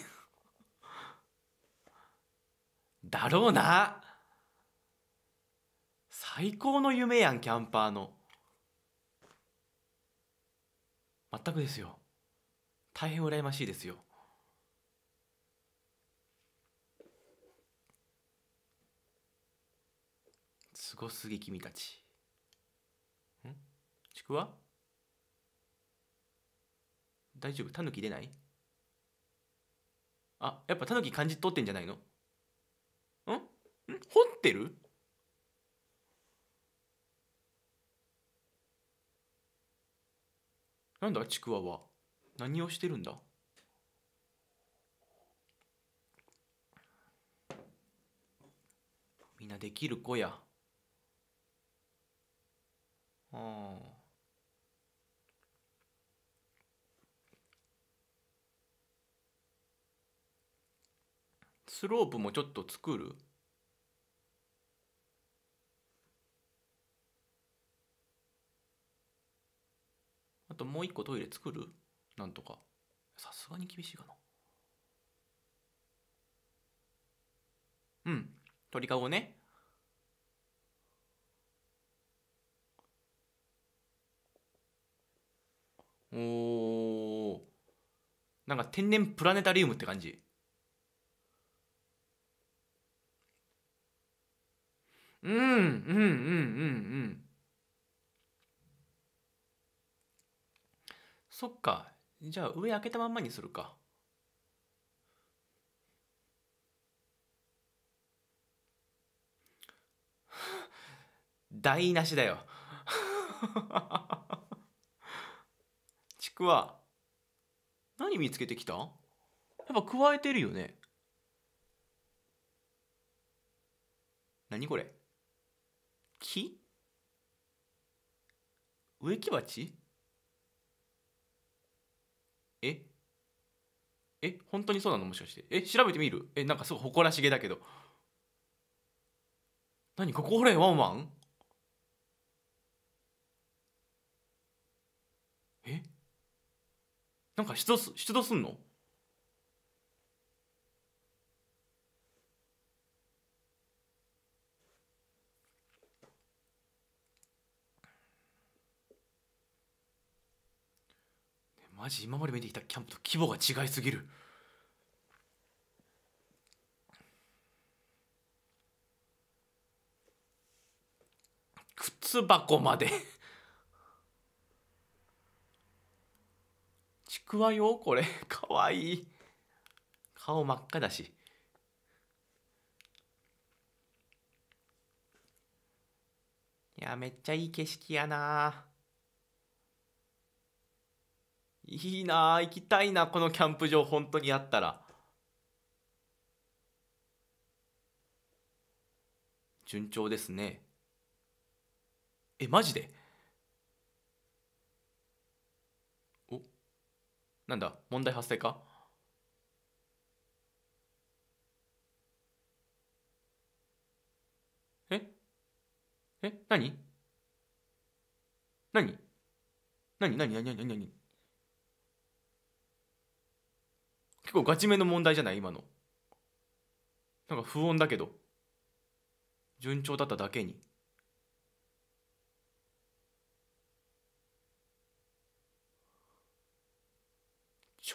だろうな最高の夢やんキャンパーの全くですよ大変羨ましいですよすごすぎ君たちんちくわ大丈夫タヌキ出ないあやっぱタヌキ感じ取ってんじゃないのんん掘ってるなんだちくわは何をしてるんだみんなできる子や。ああスロープもちょっと作るあともう一個トイレ作るなんとかさすがに厳しいかなうん鳥かごねおなんか天然プラネタリウムって感じうんうんうんうんうんそっかじゃあ上開けたまんまにするか 台無しだよ くわ何見つけてきたやっぱくわえてるよね何これ木植木鉢ええ本当にそうなのもしかしてえ調べてみるえなんかすごい誇らしげだけど何ここほれワンワンなんか出動す出動すんのマジ今まで見てきたキャンプと規模が違いすぎる靴箱までくわよこれ かわいい顔真っ赤だしいやめっちゃいい景色やないいな行きたいなこのキャンプ場本当にあったら順調ですねえマジでなんだ問題発生かええ何何何何何何何何結構ガチめの問題じゃない今のなんか不穏だけど順調だっただけに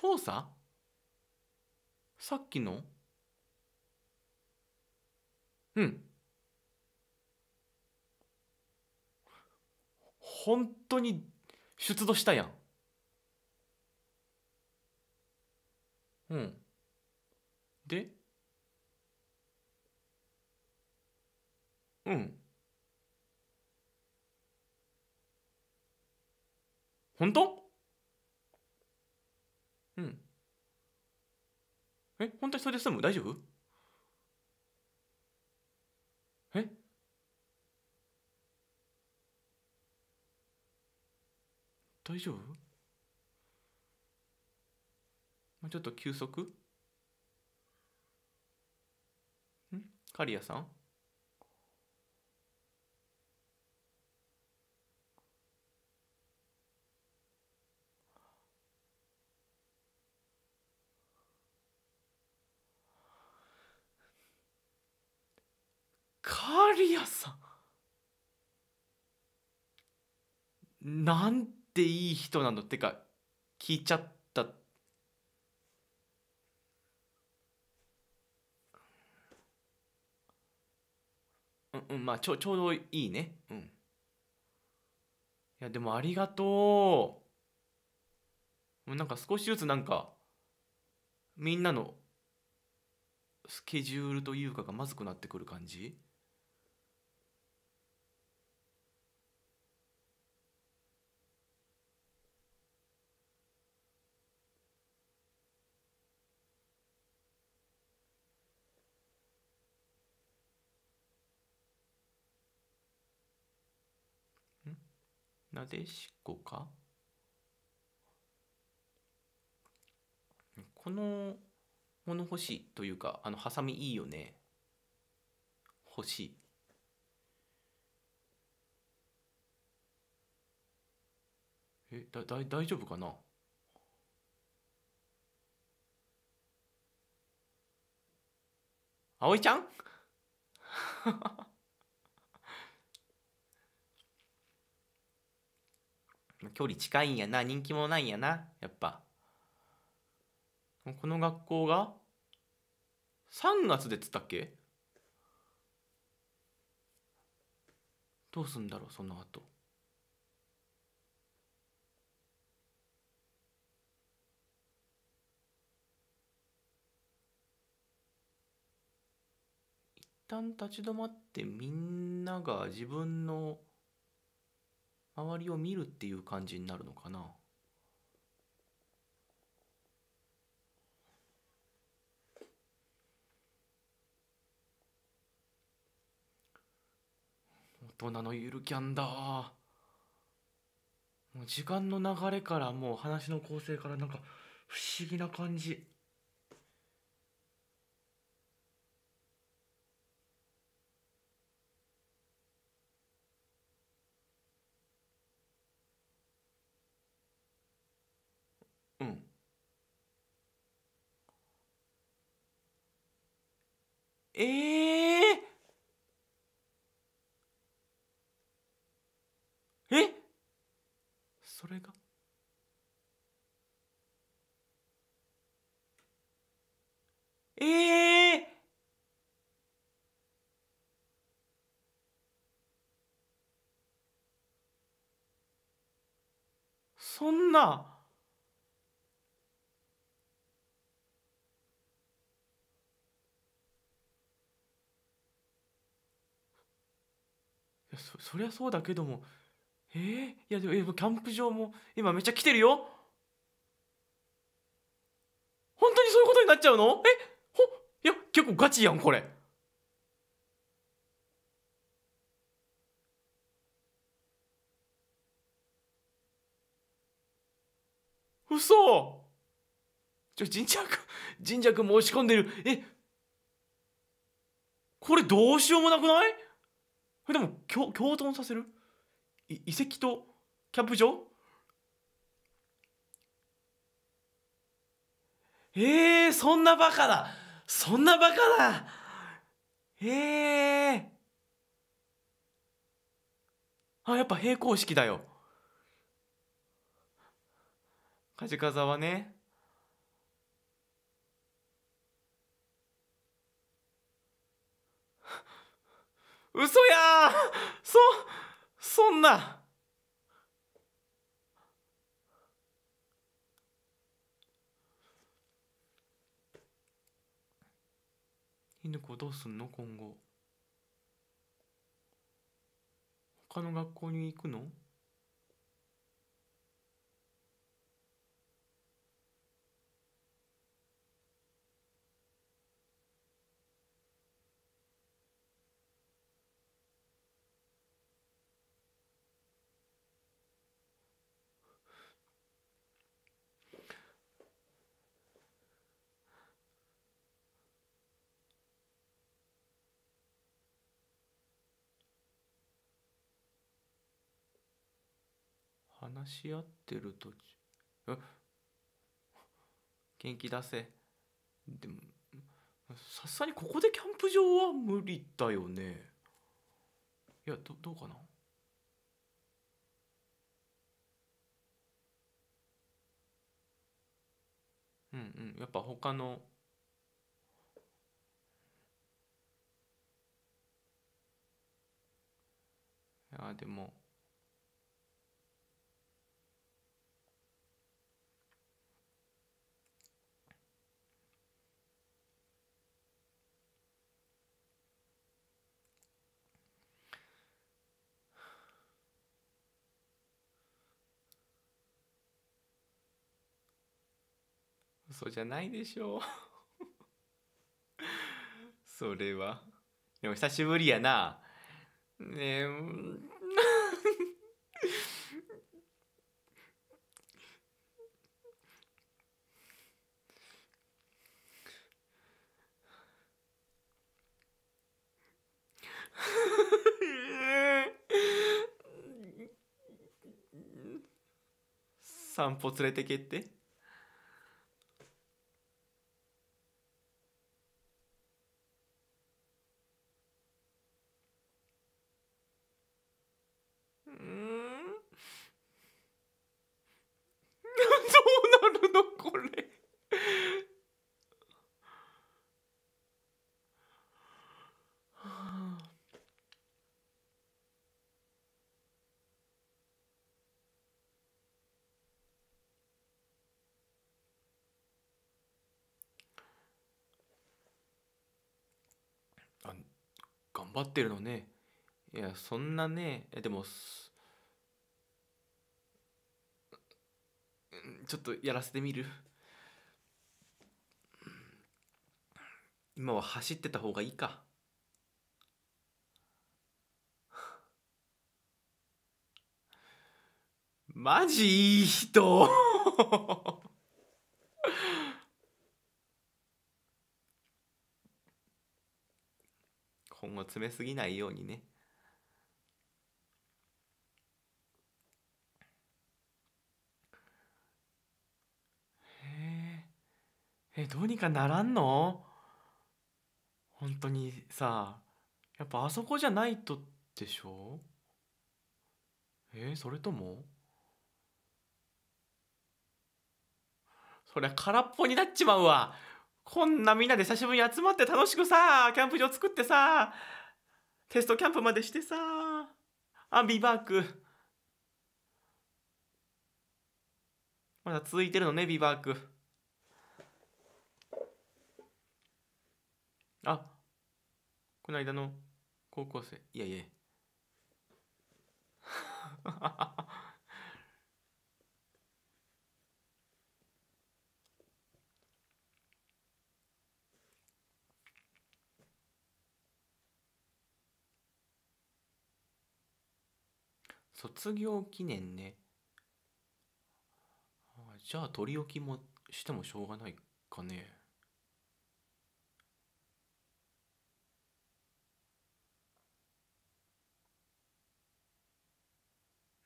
調査さっきのうん本当に出土したやんうんでうん本当うんえ本当にそれで済む大丈夫え大丈夫もうちょっと休息ん刈谷さんリアさんなんていい人なのってか聞いちゃったうんうんまあちょちょうどいいねうんいやでもありがとうもうなんか少しずつなんかみんなのスケジュールというかがまずくなってくる感じなでしこかこの物欲しいというかあのハサミいいよね欲しいえだだ大丈夫かなあおいちゃん 距離近いんやな人気もないんやなやっぱこの学校が3月でっつったっけどうすんだろうその後一旦立ち止まってみんなが自分の周りを見るっていう感じになるのかな。大人のゆるキャンだもう時間の流れからもう話の構成からなんか不思議な感じええー、えそれがええーそんなそそりゃそうだけどもえー、いやでもキャンプ場も今めっちゃ来てるよ本当にそういうことになっちゃうのえほいや結構ガチやんこれ嘘ちょ神社君神社君申し込んでるえこれどうしようもなくないれでも共共存させる遺跡とキャンプ場えー、そんなバカだそんなバカだえー、あやっぱ平行式だよ梶川はね嘘やそそんな犬子どうすんの今後他の学校に行くの話し合ってる途中え元気出せでもさすがにここでキャンプ場は無理だよねいやどどうかなうんうんやっぱ他のあでもそうじゃないでしょう それはでも久しぶりやなねえ 散歩連れてけって張ってるのねいやそんなねでもちょっとやらせてみる今は走ってた方がいいかマジいい人今後詰めすぎないようにねえどうにかならんの本当にさやっぱあそこじゃないとでしょえー、それともそりゃ空っぽになっちまうわこんなみんなで久しぶりに集まって楽しくさ、キャンプ場作ってさ、テストキャンプまでしてさ、アンビバーク。まだ続いてるのね、ビバーク。あ、この間の高校生。いやいや。卒業記念ねじゃあ取り置きもしてもしょうがないかね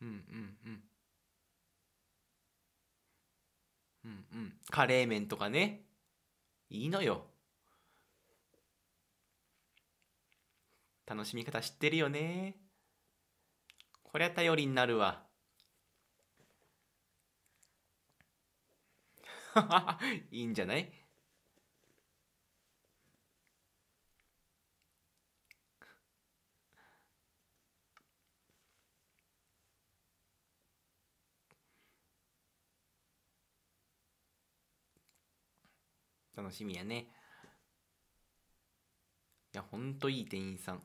うんうんうんうんうんカレー麺とかねいいのよ楽しみ方知ってるよねこれゃ頼りになるわ いいんじゃない楽しみやねいやほんといい店員さん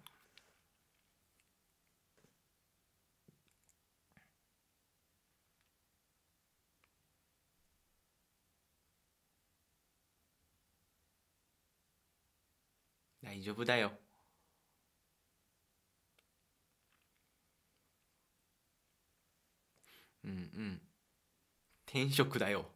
大丈夫だよ。うんうん。転職だよ。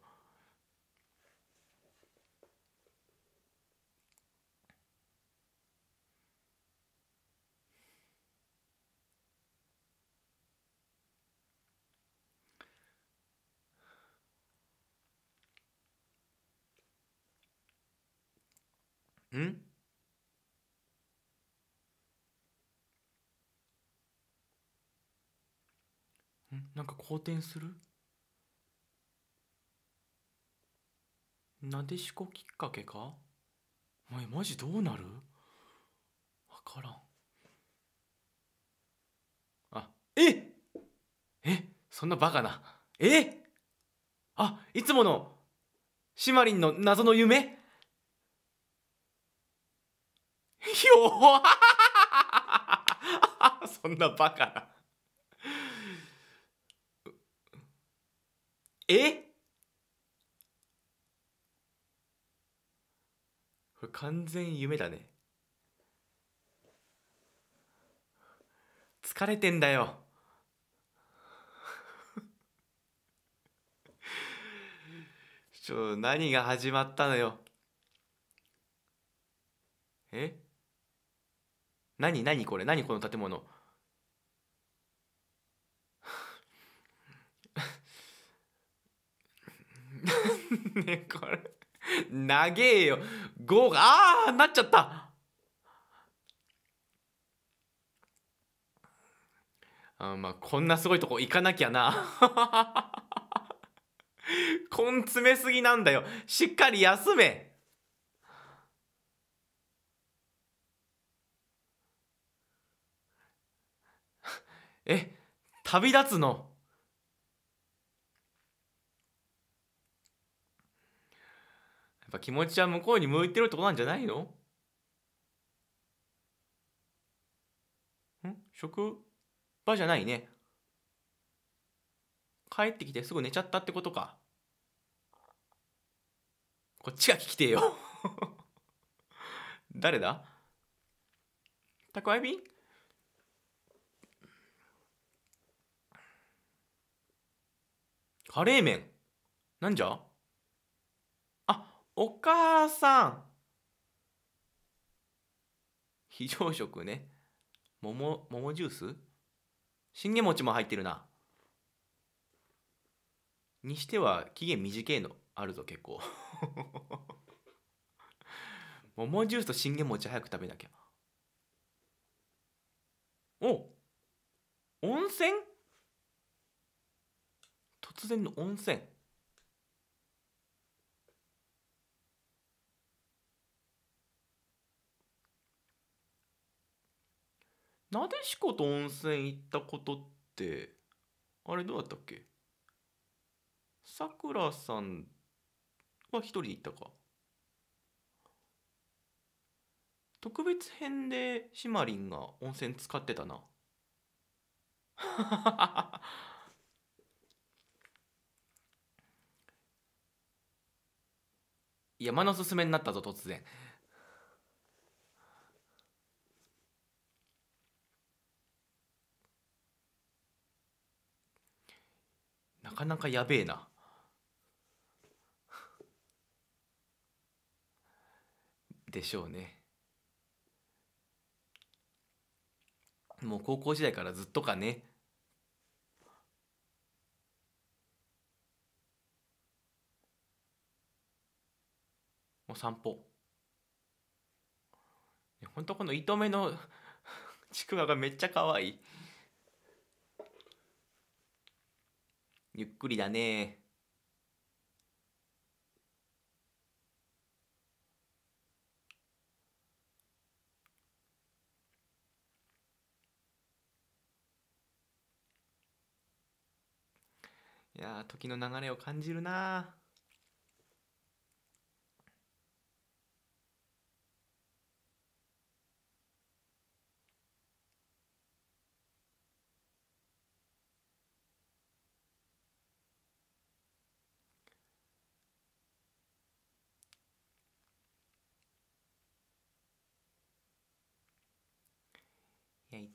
んなんか好転するなでしこきっかけかお前マジどうなるわからんあええそんなバカなえあいつものシマリンの謎の夢よ そんなバカなえこれ完全夢だね疲れてんだよ ちょ何が始まったのよえ何何これ何この建物 ねこれ長えよ5がああなっちゃったあまあこんなすごいとこ行かなきゃなん 詰めすぎなんだよしっかり休め え旅立つのぱ気持ちは向こうに向いてるってことなんじゃないのん職場じゃないね。帰ってきてすぐ寝ちゃったってことか。こっちが聞きてえよ 誰だ宅配便カレー麺なんじゃお母さん非常食ね桃桃ジュース信玄餅も入ってるなにしては期限短いのあるぞ結構 桃ジュースと信玄餅早く食べなきゃお温泉突然の温泉なでしこと温泉行ったことってあれどうだったっけさくらさんは一人で行ったか特別編でシマリンが温泉使ってたな山 のすすめになったぞ突然かなかやべえな。でしょうね。もう高校時代からずっとかね。もう散歩。本当この糸目の ちくわがめっちゃ可愛い。ゆっくりだねいや時の流れを感じるな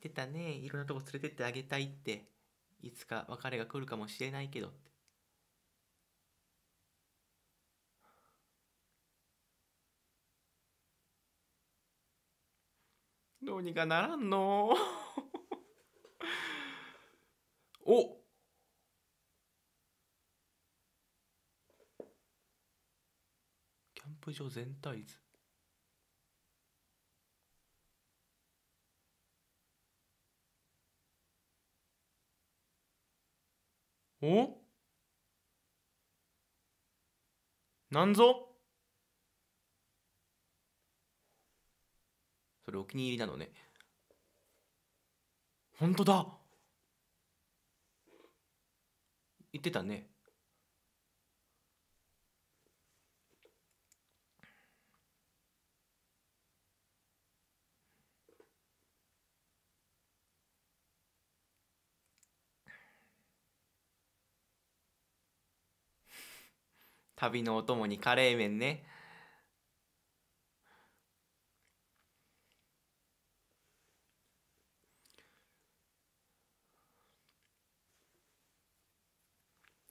ってたねいろんなとこ連れてってあげたいっていつか別れが来るかもしれないけどってどうにかならんの おキャンプ場全体図おなんぞそれお気に入りなのねほんとだ言ってたね旅のお供にカレー麺ね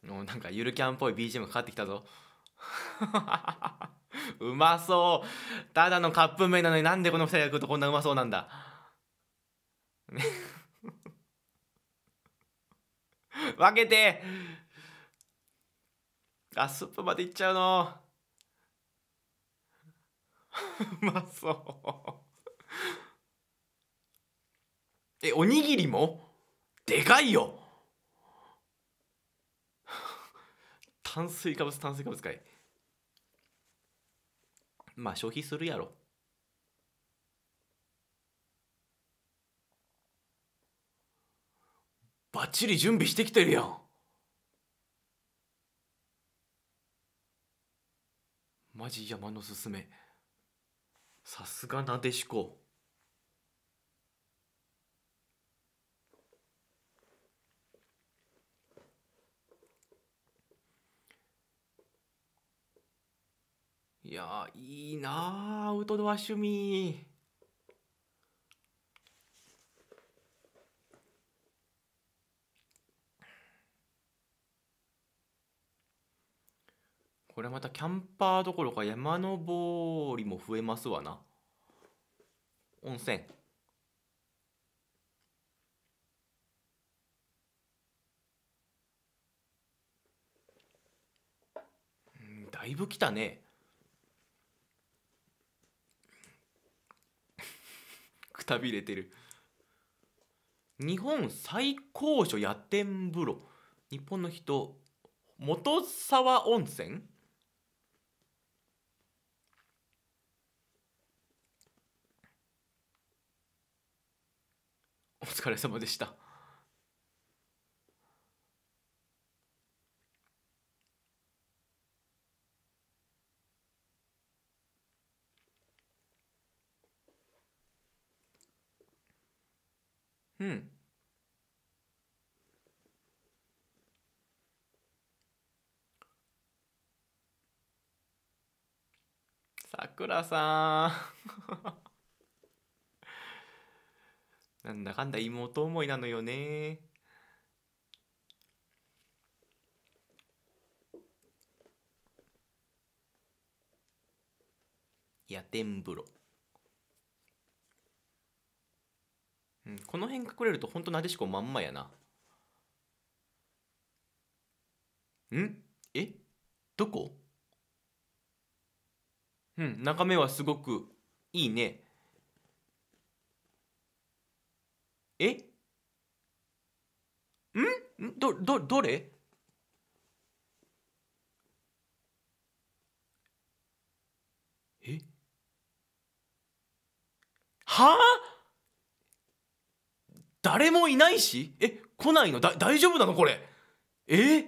もうなんかゆるキャンっぽい BGM かかってきたぞ うまそうただのカップ麺なのになんでこの2人が食うとこんなうまそうなんだ 分けてあスープまでいっちゃうの うまそうえおにぎりもでかいよ炭水化物炭水化物かいまあ消費するやろバッチリ準備してきてるやんマジ山のすすめさすがなでしこいやいいなアウトドア趣味これまたキャンパーどころか山登りも増えますわな温泉だいぶ来たね くたびれてる日本最高所野天風呂日本の人元沢温泉お疲れ様でした。うん。さくらさんなんだかんだ妹思いなのよね夜天風呂、うん、この辺隠れるとほんとなでしこまんまやなんえどこうん眺めはすごくいいねえんど、ど、どれえはあ誰もいないしえ来ないのだ大丈夫なのこれえ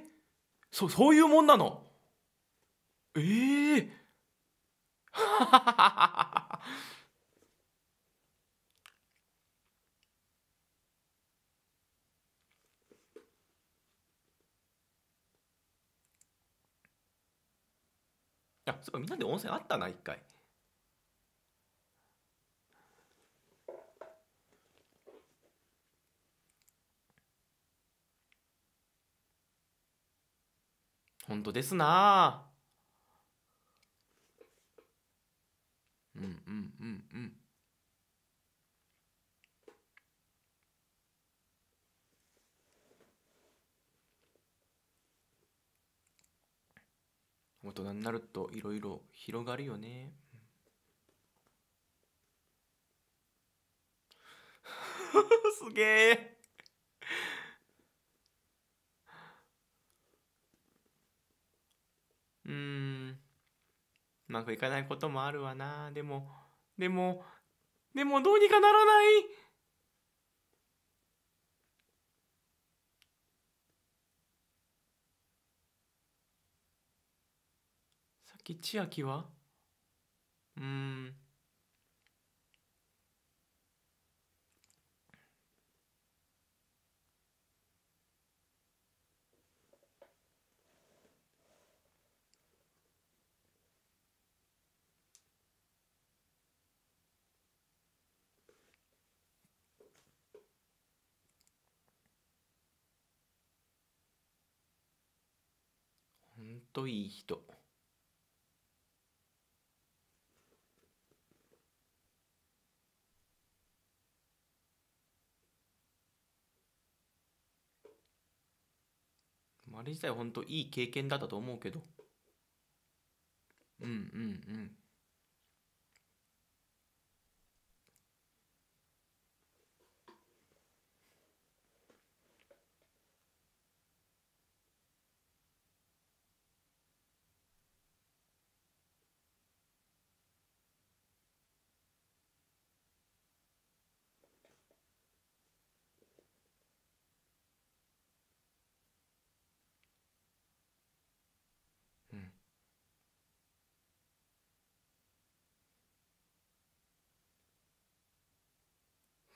そそういうもんなのええー、あそうみんなで温泉あったな一回本当ですなうんうんうんうん大人になるといろいろ広がるよね すげえうんうまくいかないこともあるわなでもでもでもどうにかならないき千秋はうんほんといい人。あれ自体本当いい経験だったと思うけどうんうんうん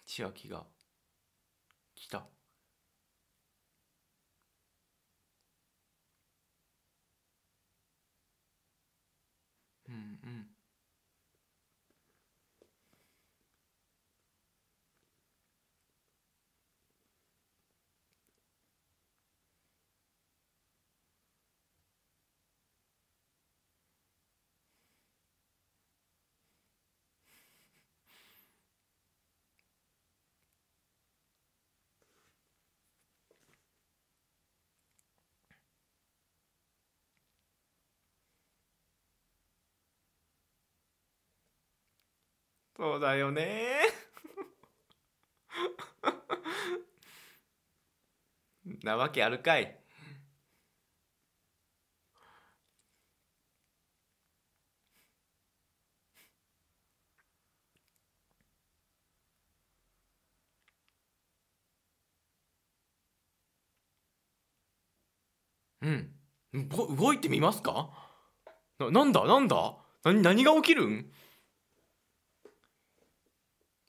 千秋が来たうんうんそうだよね なわけあるかいうん動いてみますかななんだなんだ何が起きるん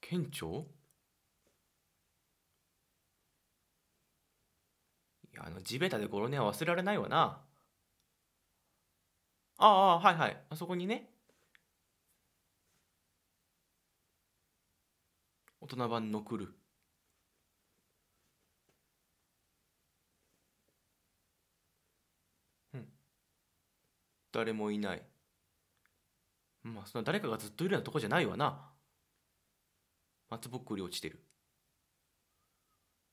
県庁いやあの地べたでゴロネは忘れられないわなああはいはいあそこにね大人版のくるうん誰もいないまあそんな誰かがずっといるようなとこじゃないわな松ぼっくり落ちてる。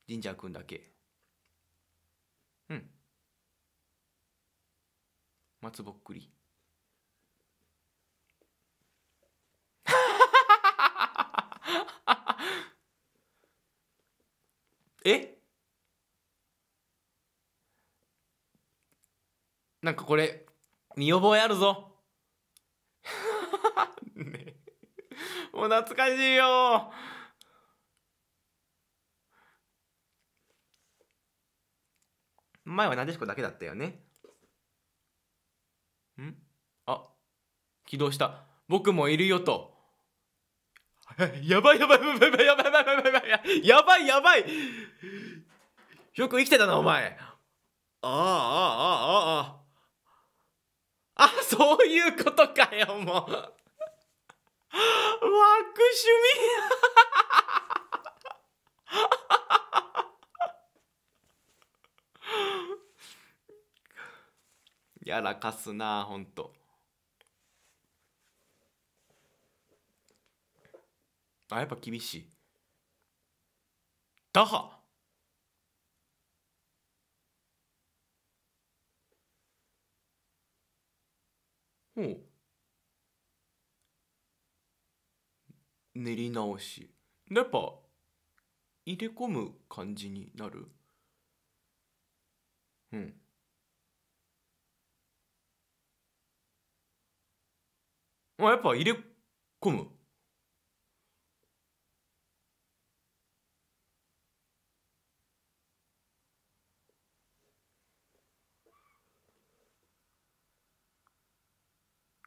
神社君だけ。うん。松ぼっくり。えなんかこれ見覚えあるぞもう懐かしいよ前はなでしこだけだったよねんあ起動した僕もいるよとやばいやばいやばいやばいやばいやばいやばいやばいやばいよく生きてたなお前あああああああそういうことかよもうワック趣味やらかすなほんとあやっぱ厳しい打破ほう練り直しやっぱ入れ込む感じになるうんまあやっぱ入れ込む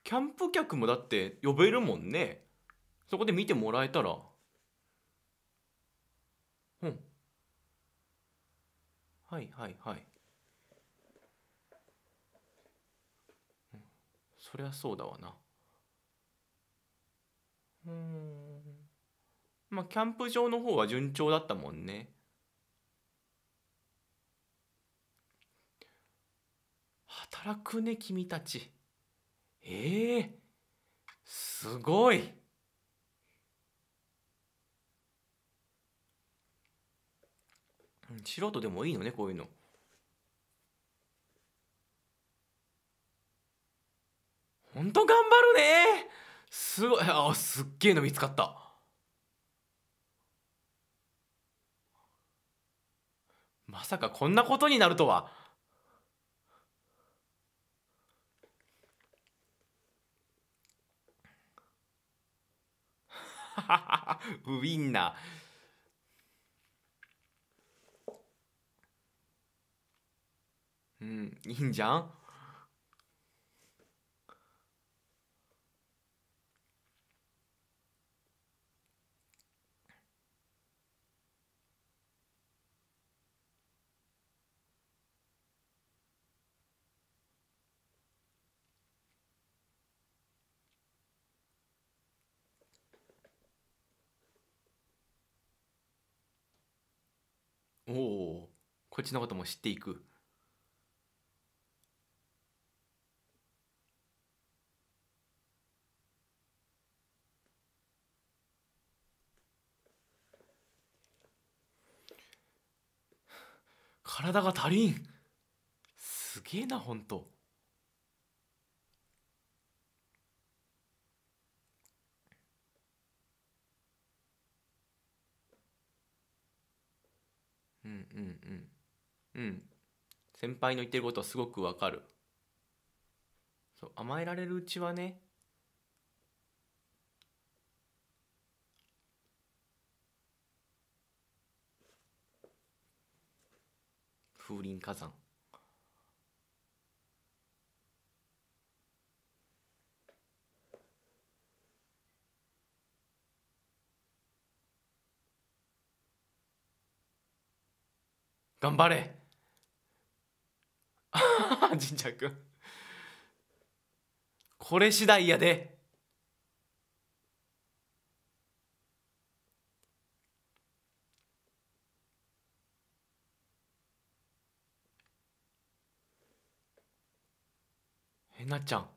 キャンプ客もだって呼べるもんねそこで見てもらえたらうんはいはいはい、そりゃそうだわなうんまあキャンプ場の方は順調だったもんね働くね君たちええー、すごい素人でもいいのねこういうのほんと頑張るねすごいあすっげえの見つかったまさかこんなことになるとはウィンナーうんいいんじゃんおおこっちのことも知っていく体が足りんすげえなほんとうんうんうんうん先輩の言ってることはすごくわかるそう甘えられるうちはね風林火山頑張れ 神社くんこれ次第やでなっちゃん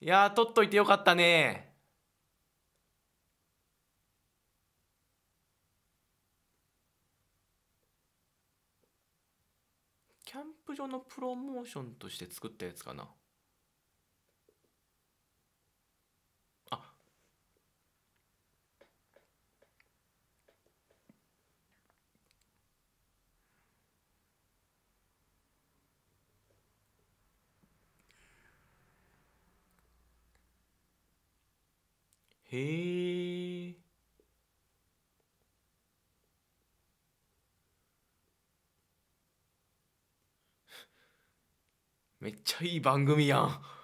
いや取っといてよかったねキャンプ場のプロモーションとして作ったやつかなへえめっちゃいい番組やん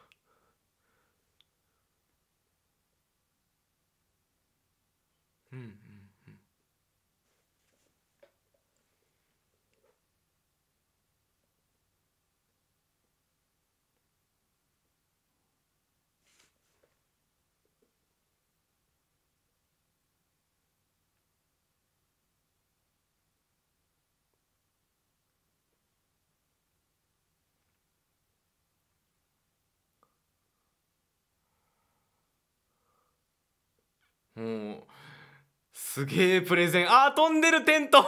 すげえプレゼンあー飛んでるテント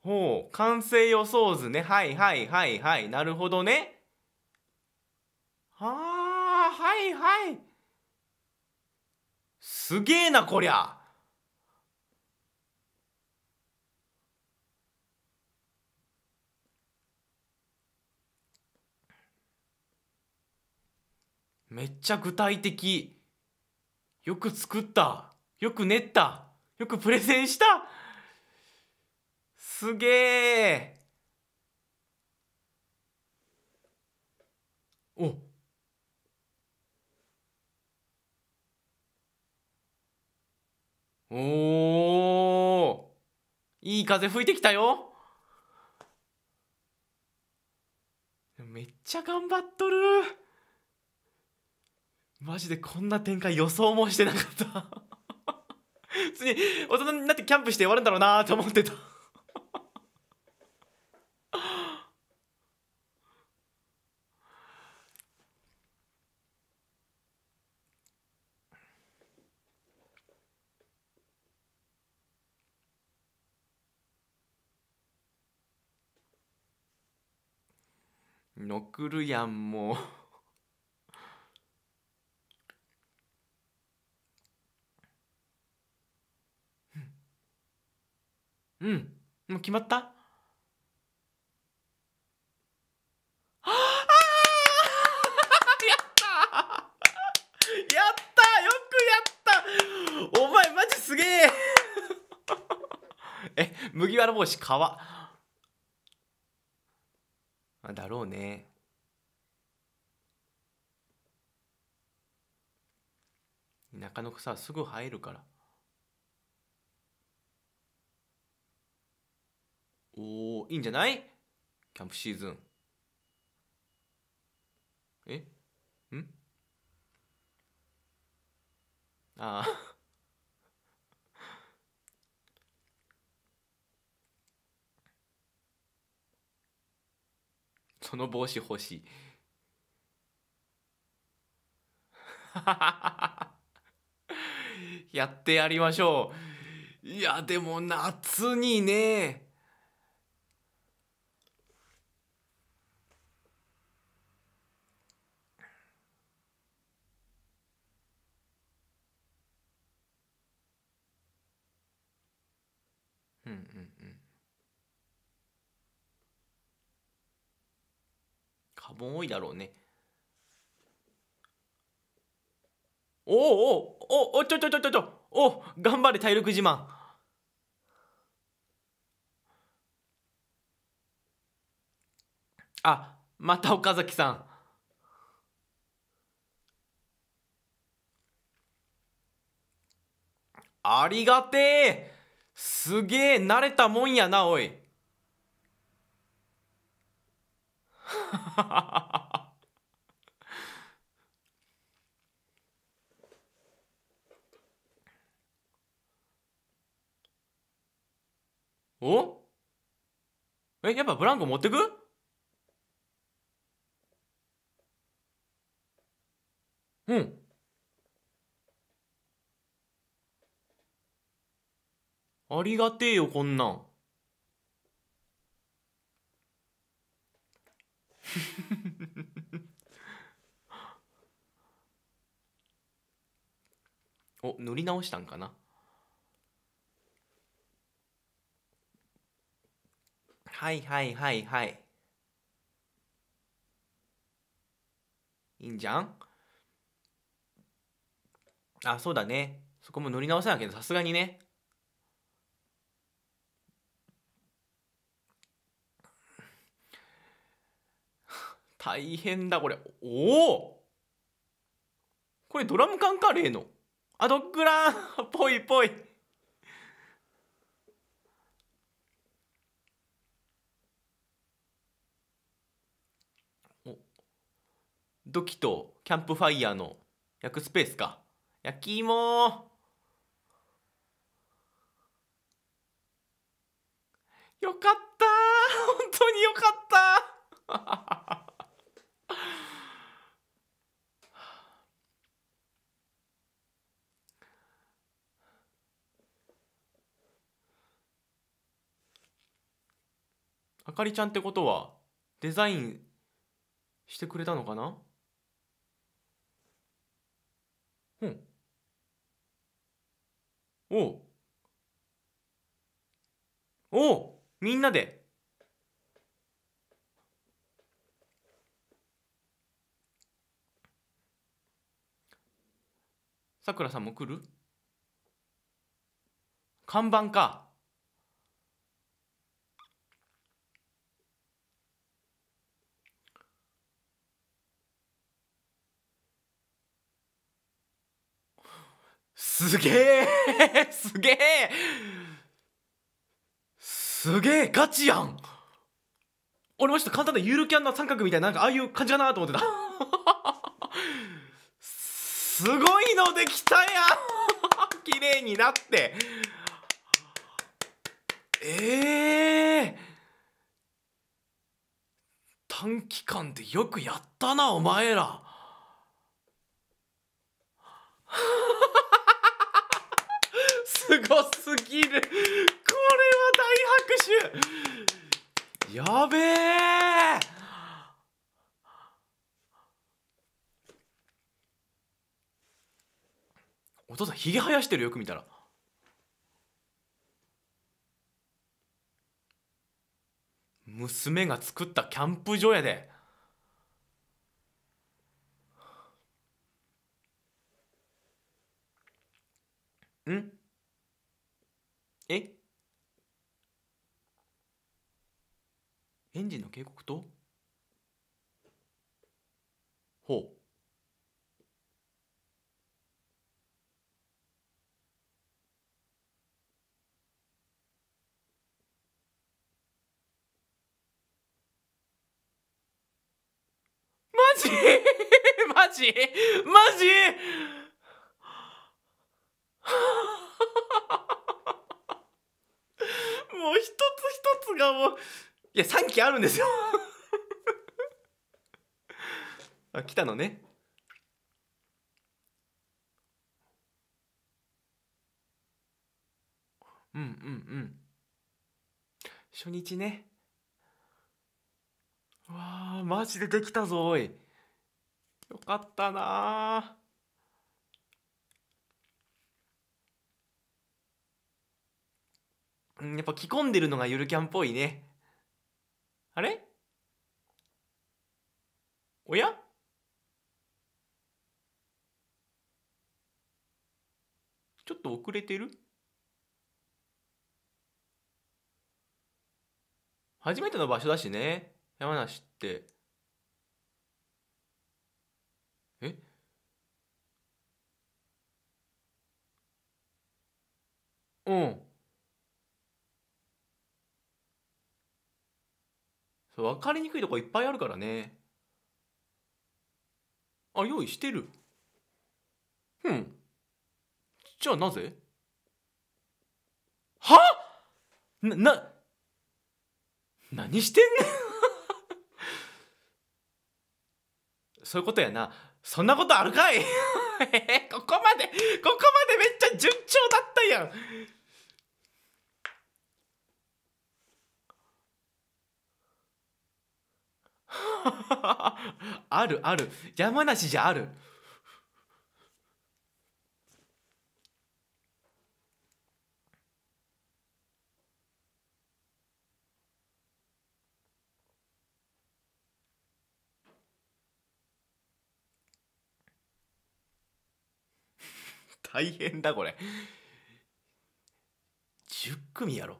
ほう完成予想図ねはいはいはいはいなるほどねああはいはいすげえなこりゃめっちゃ具体的よく作ったよく練ったよくプレゼンしたすげえおおいい風吹いてきたよめっちゃ頑張っとるマジでこんな展開予想もしてなかった 普通に大人になってキャンプして終わるんだろうなと思ってたノクルヤンもうんもう決まった やったやったよくやったお前マジすげえ え麦わら帽子皮だろうね中野区さすぐ生えるから。おおいいんじゃないキャンプシーズンえんああ その帽子欲しい やってやりましょういやでも夏にね本多いだろうねおおおおちょちょちょちょちょお頑張れ体力自慢あまた岡崎さんありがてえすげえ慣れたもんやなおい おえやっぱブランコ持ってくうんありがてえよこんなん お塗り直したんかなはいはいはいはいいいんじゃんあそうだねそこも塗り直さなきゃさすがにね大変だこれおおこれドラム缶カレーのあドッグランぽいぽいおドキとキャンプファイヤーの焼くスペースか焼き芋よかった本当によかった かりちゃんってことはデザインしてくれたのかなうんおうおうみんなでさくらさんも来る看板か。すげえすげえすげえガチやん俺もちょっと簡単なゆるキャンの三角みたいななんかああいう感じかなと思ってたすごいのできたやん綺麗になってええー、短期間でよくやったなお前らすごすぎるこれは大拍手やべえお父さんひげ生やしてるよく見たら。娘が作ったキャンプ場やで。んえエンジンの警告とほうマジ マジマジ もう一つ一つがもういや3期あるんですよ あ来たのねうんうんうん初日ねわあマジでできたぞおいよかったなやっぱ着込んでるのがゆるキャンっぽいね。あれおやちょっと遅れてる初めての場所だしね山梨ってえうんそう分かりにくいとこいっぱいあるからねあ用意してるうんじゃあなぜはなな何してんねん そういうことやなそんなことあるかい ここまでここまでめっちゃ順調だったやん あるある山梨じゃある 大変だこれ10組やろ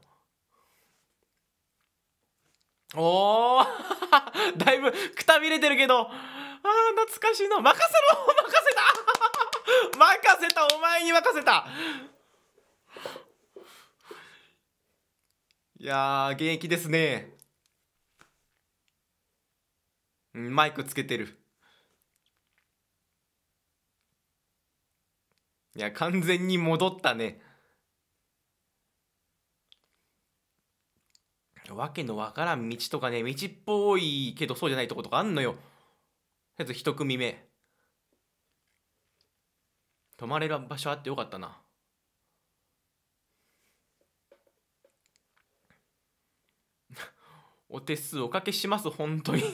おー だいぶくたびれてるけどあー懐かしいの任せろ任せた 任せたお前に任せたいや現役ですねマイクつけてるいや完全に戻ったねわけのわからん道とかね道っぽいけどそうじゃないとことかあんのよとりあえず一組目泊まれる場所あってよかったな お手数おかけします本当に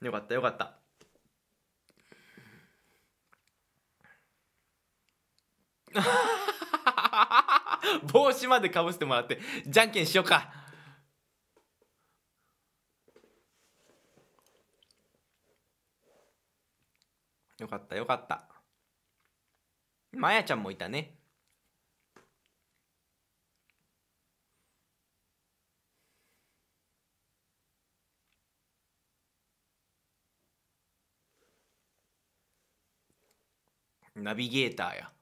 よかったよかった 帽子までかぶせてもらってじゃんけんしようかよかったよかったまやちゃんもいたねナビゲーターや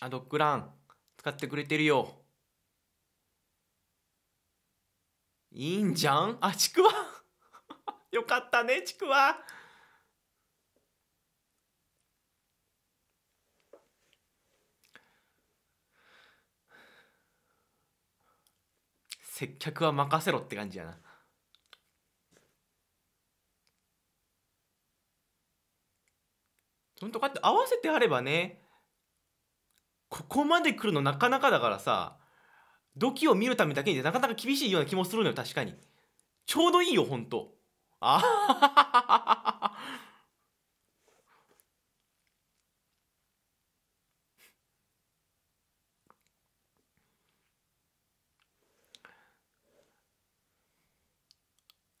あドックラン使ってくれてるよいいんじゃんあちくわ よかったねちくわ接客は任せろって感じやなほんとかって合わせてあればねここまで来るのなかなかだからさ土器を見るためだけになかなか厳しいような気もするのよ確かにちょうどいいよほんとあ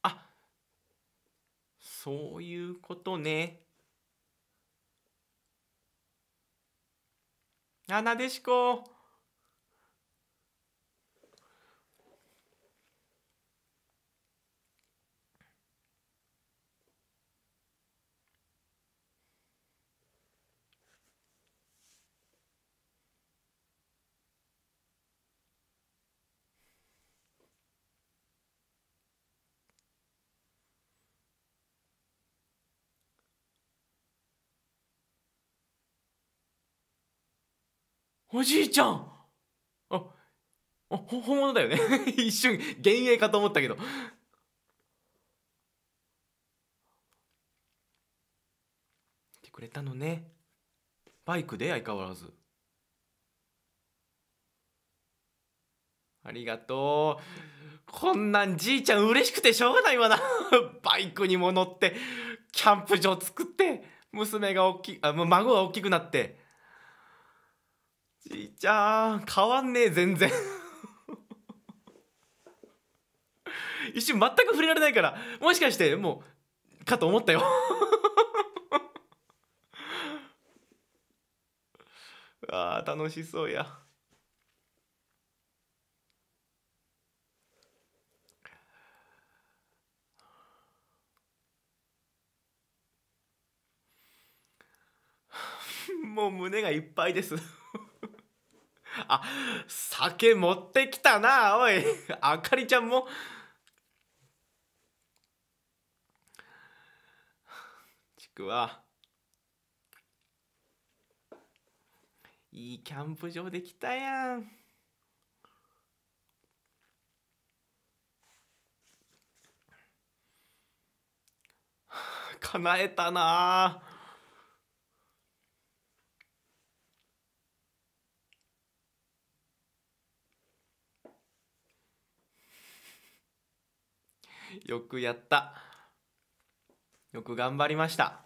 あそういうことねあなでしこおじいちゃんあ、あ、本物だよね 一瞬、幻影かと思ったけど来てくれたのね。バイクで相変わらず。ありがとう。こんなんじいちゃん嬉しくてしょうがないわな。バイクにも乗って、キャンプ場作って、娘が大きい、あ、もう孫が大きくなって。ちいちゃん変わんねえ全然一瞬全く触れられないからもしかしてもうかと思ったよあー楽しそうや もう胸がいっぱいですあ、酒持ってきたな、おい。あかりちゃんも。ちくわ。いいキャンプ場できたやん。叶えたなあ。よくやったよく頑張りました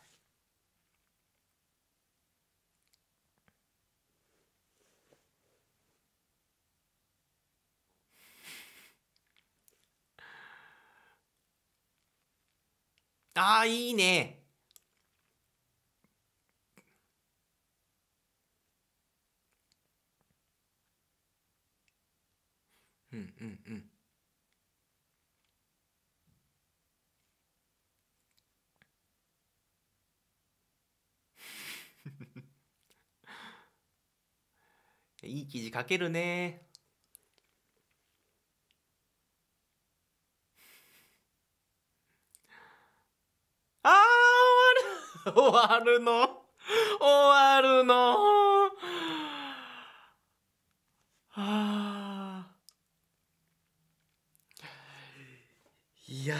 ああいいねうんうんうんいい記事書けるねあー終わる終わるの終わるのああいや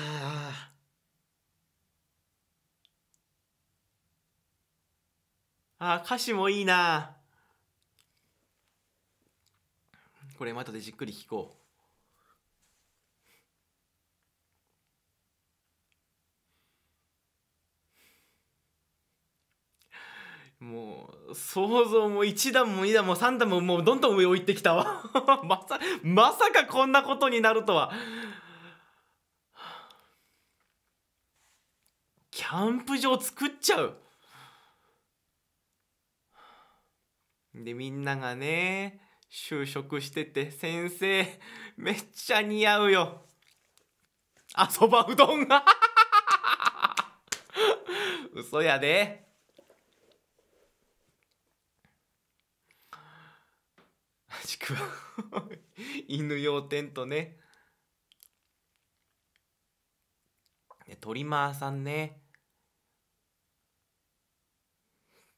あ歌詞もいいなこれまたでじっくり聞こう。もう想像も1段も2段も3段ももうどんどん上を行ってきたわ まさまさかこんなことになるとはキャンプ場作っちゃうでみんながね就職してて先生めっちゃ似合うよあそばうどんが 嘘やでちくわ犬用テントねトリマーさんね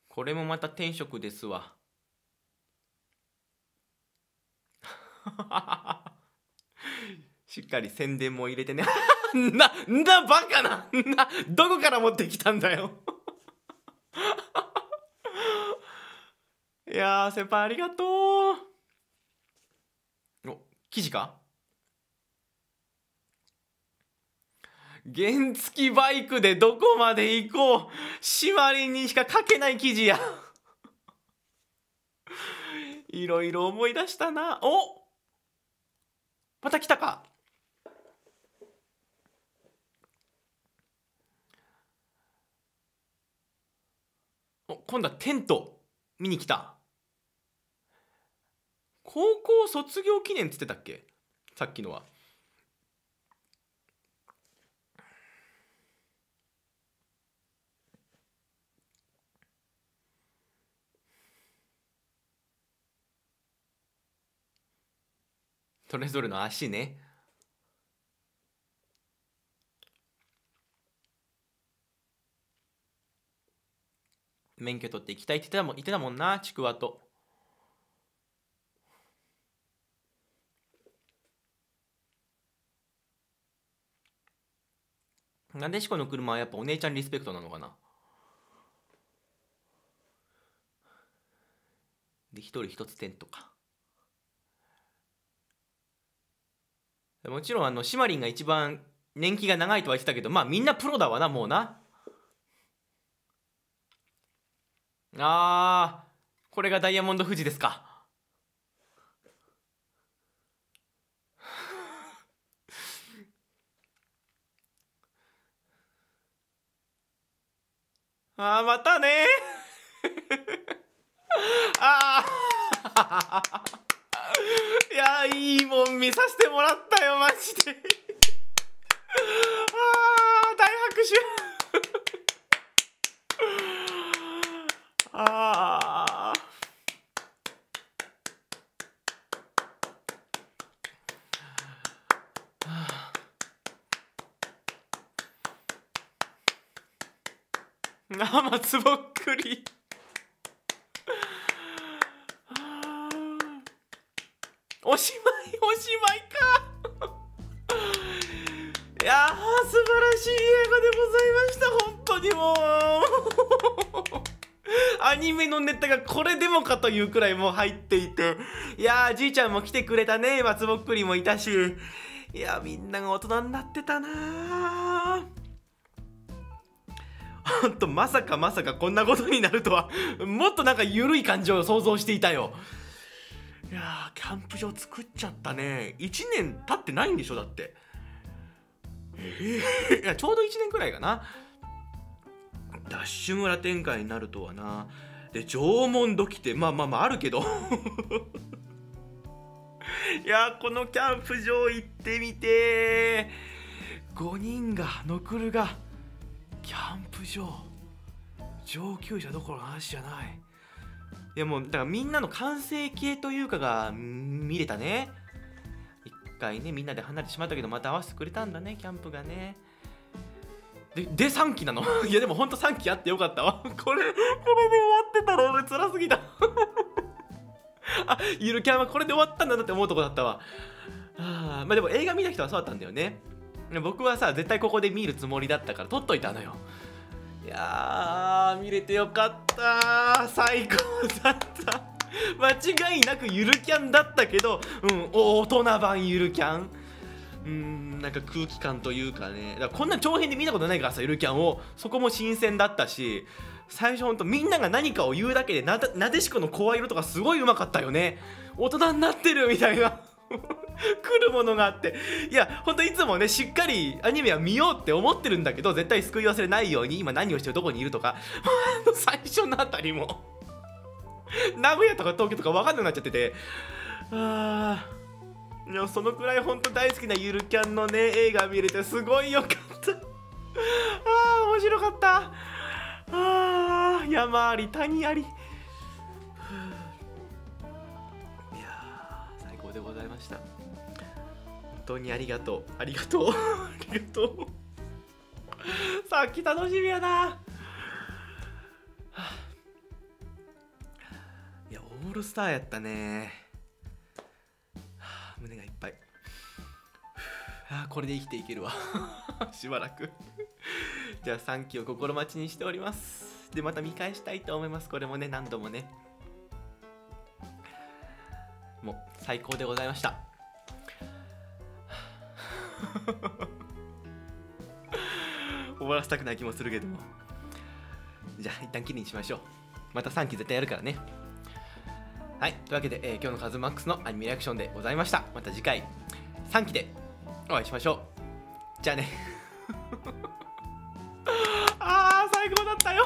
これもまた天職ですわ。しっかり宣伝も入れてね な、な、バカなな、どこから持ってきたんだよ いや先輩ありがとう。お、記事か原付バイクでどこまで行こう。シマリンにしか書けない記事や。いろいろ思い出したな。おまた来たかお今度はテント見に来た高校卒業記念っつってたっけさっきのはそれぞれの足ね。免許取っていきたいって言ってたもん言ってたもんな、ちくわと。なでしこの車はやっぱお姉ちゃんリスペクトなのかなで、一人一つ点とか。もちろんあのシマリンが一番年季が長いとは言ってたけどまあみんなプロだわなもうなあーこれがダイヤモンド富士ですかあーまたね ああいやいいもん見させてもらったよマジであー大拍手ああ生つぼっくりしい映画でございました本当にもうアニメのネタがこれでもかというくらいもう入っていていやーじいちゃんも来てくれたね松ぼっくりもいたしいやみんなが大人になってたなほんとまさかまさかこんなことになるとはもっとなんか緩い感じを想像していたよいやーキャンプ場作っちゃったね1年経ってないんでしょだって いやちょうど1年くらいかなダッシュ村展開になるとはなで縄文土器ってまあまあまああるけど いやこのキャンプ場行ってみて5人がノクルがキャンプ場上級者どころの話じゃないいやもうだからみんなの完成形というかが見れたね回ねみんなで離れてしまったけどまた会わせてくれたんだねキャンプがねでで3期なの いやでもほんと3期あってよかったわ これこれで終わってたら俺辛すぎた あゆるキャンはこれで終わったんだなって思うとこだったわあまあでも映画見た人はそうだったんだよね僕はさ絶対ここで見るつもりだったから撮っといたのよいやー見れてよかった最高だった 間違いなくゆるキャンだったけど、うん、大人版ゆるキャンうんなんか空気感というかねだからこんな長編で見たことないからさゆるキャンをそこも新鮮だったし最初ほんとみんなが何かを言うだけでなでしこの声色とかすごいうまかったよね大人になってるみたいな 来るものがあっていやほんといつもねしっかりアニメは見ようって思ってるんだけど絶対救い忘れないように今何をしてるどこにいるとか 最初のあたりも 名古屋とか東京とか分かんなくなっちゃっててあでもそのくらい本当大好きなゆるキャンのね映画見れてすごいよかった ああ、面白かったああ、山あり谷あり いや最高でございました本当にありがとうありがとう ありがとうさっき楽しみやなはあールスターやったね、はあ、胸がいっぱいあこれで生きていけるわ しばらくじゃあ3期を心待ちにしておりますでまた見返したいと思いますこれもね何度もねもう最高でございました 終わらせたくない気もするけどもじゃあ一旦きりにしましょうまた3期絶対やるからねはい、というわけで、えー、今日のカズマックスのアニメリアクションでございました。また次回3期でお会いしましょう。じゃあね。あー、最高だったよ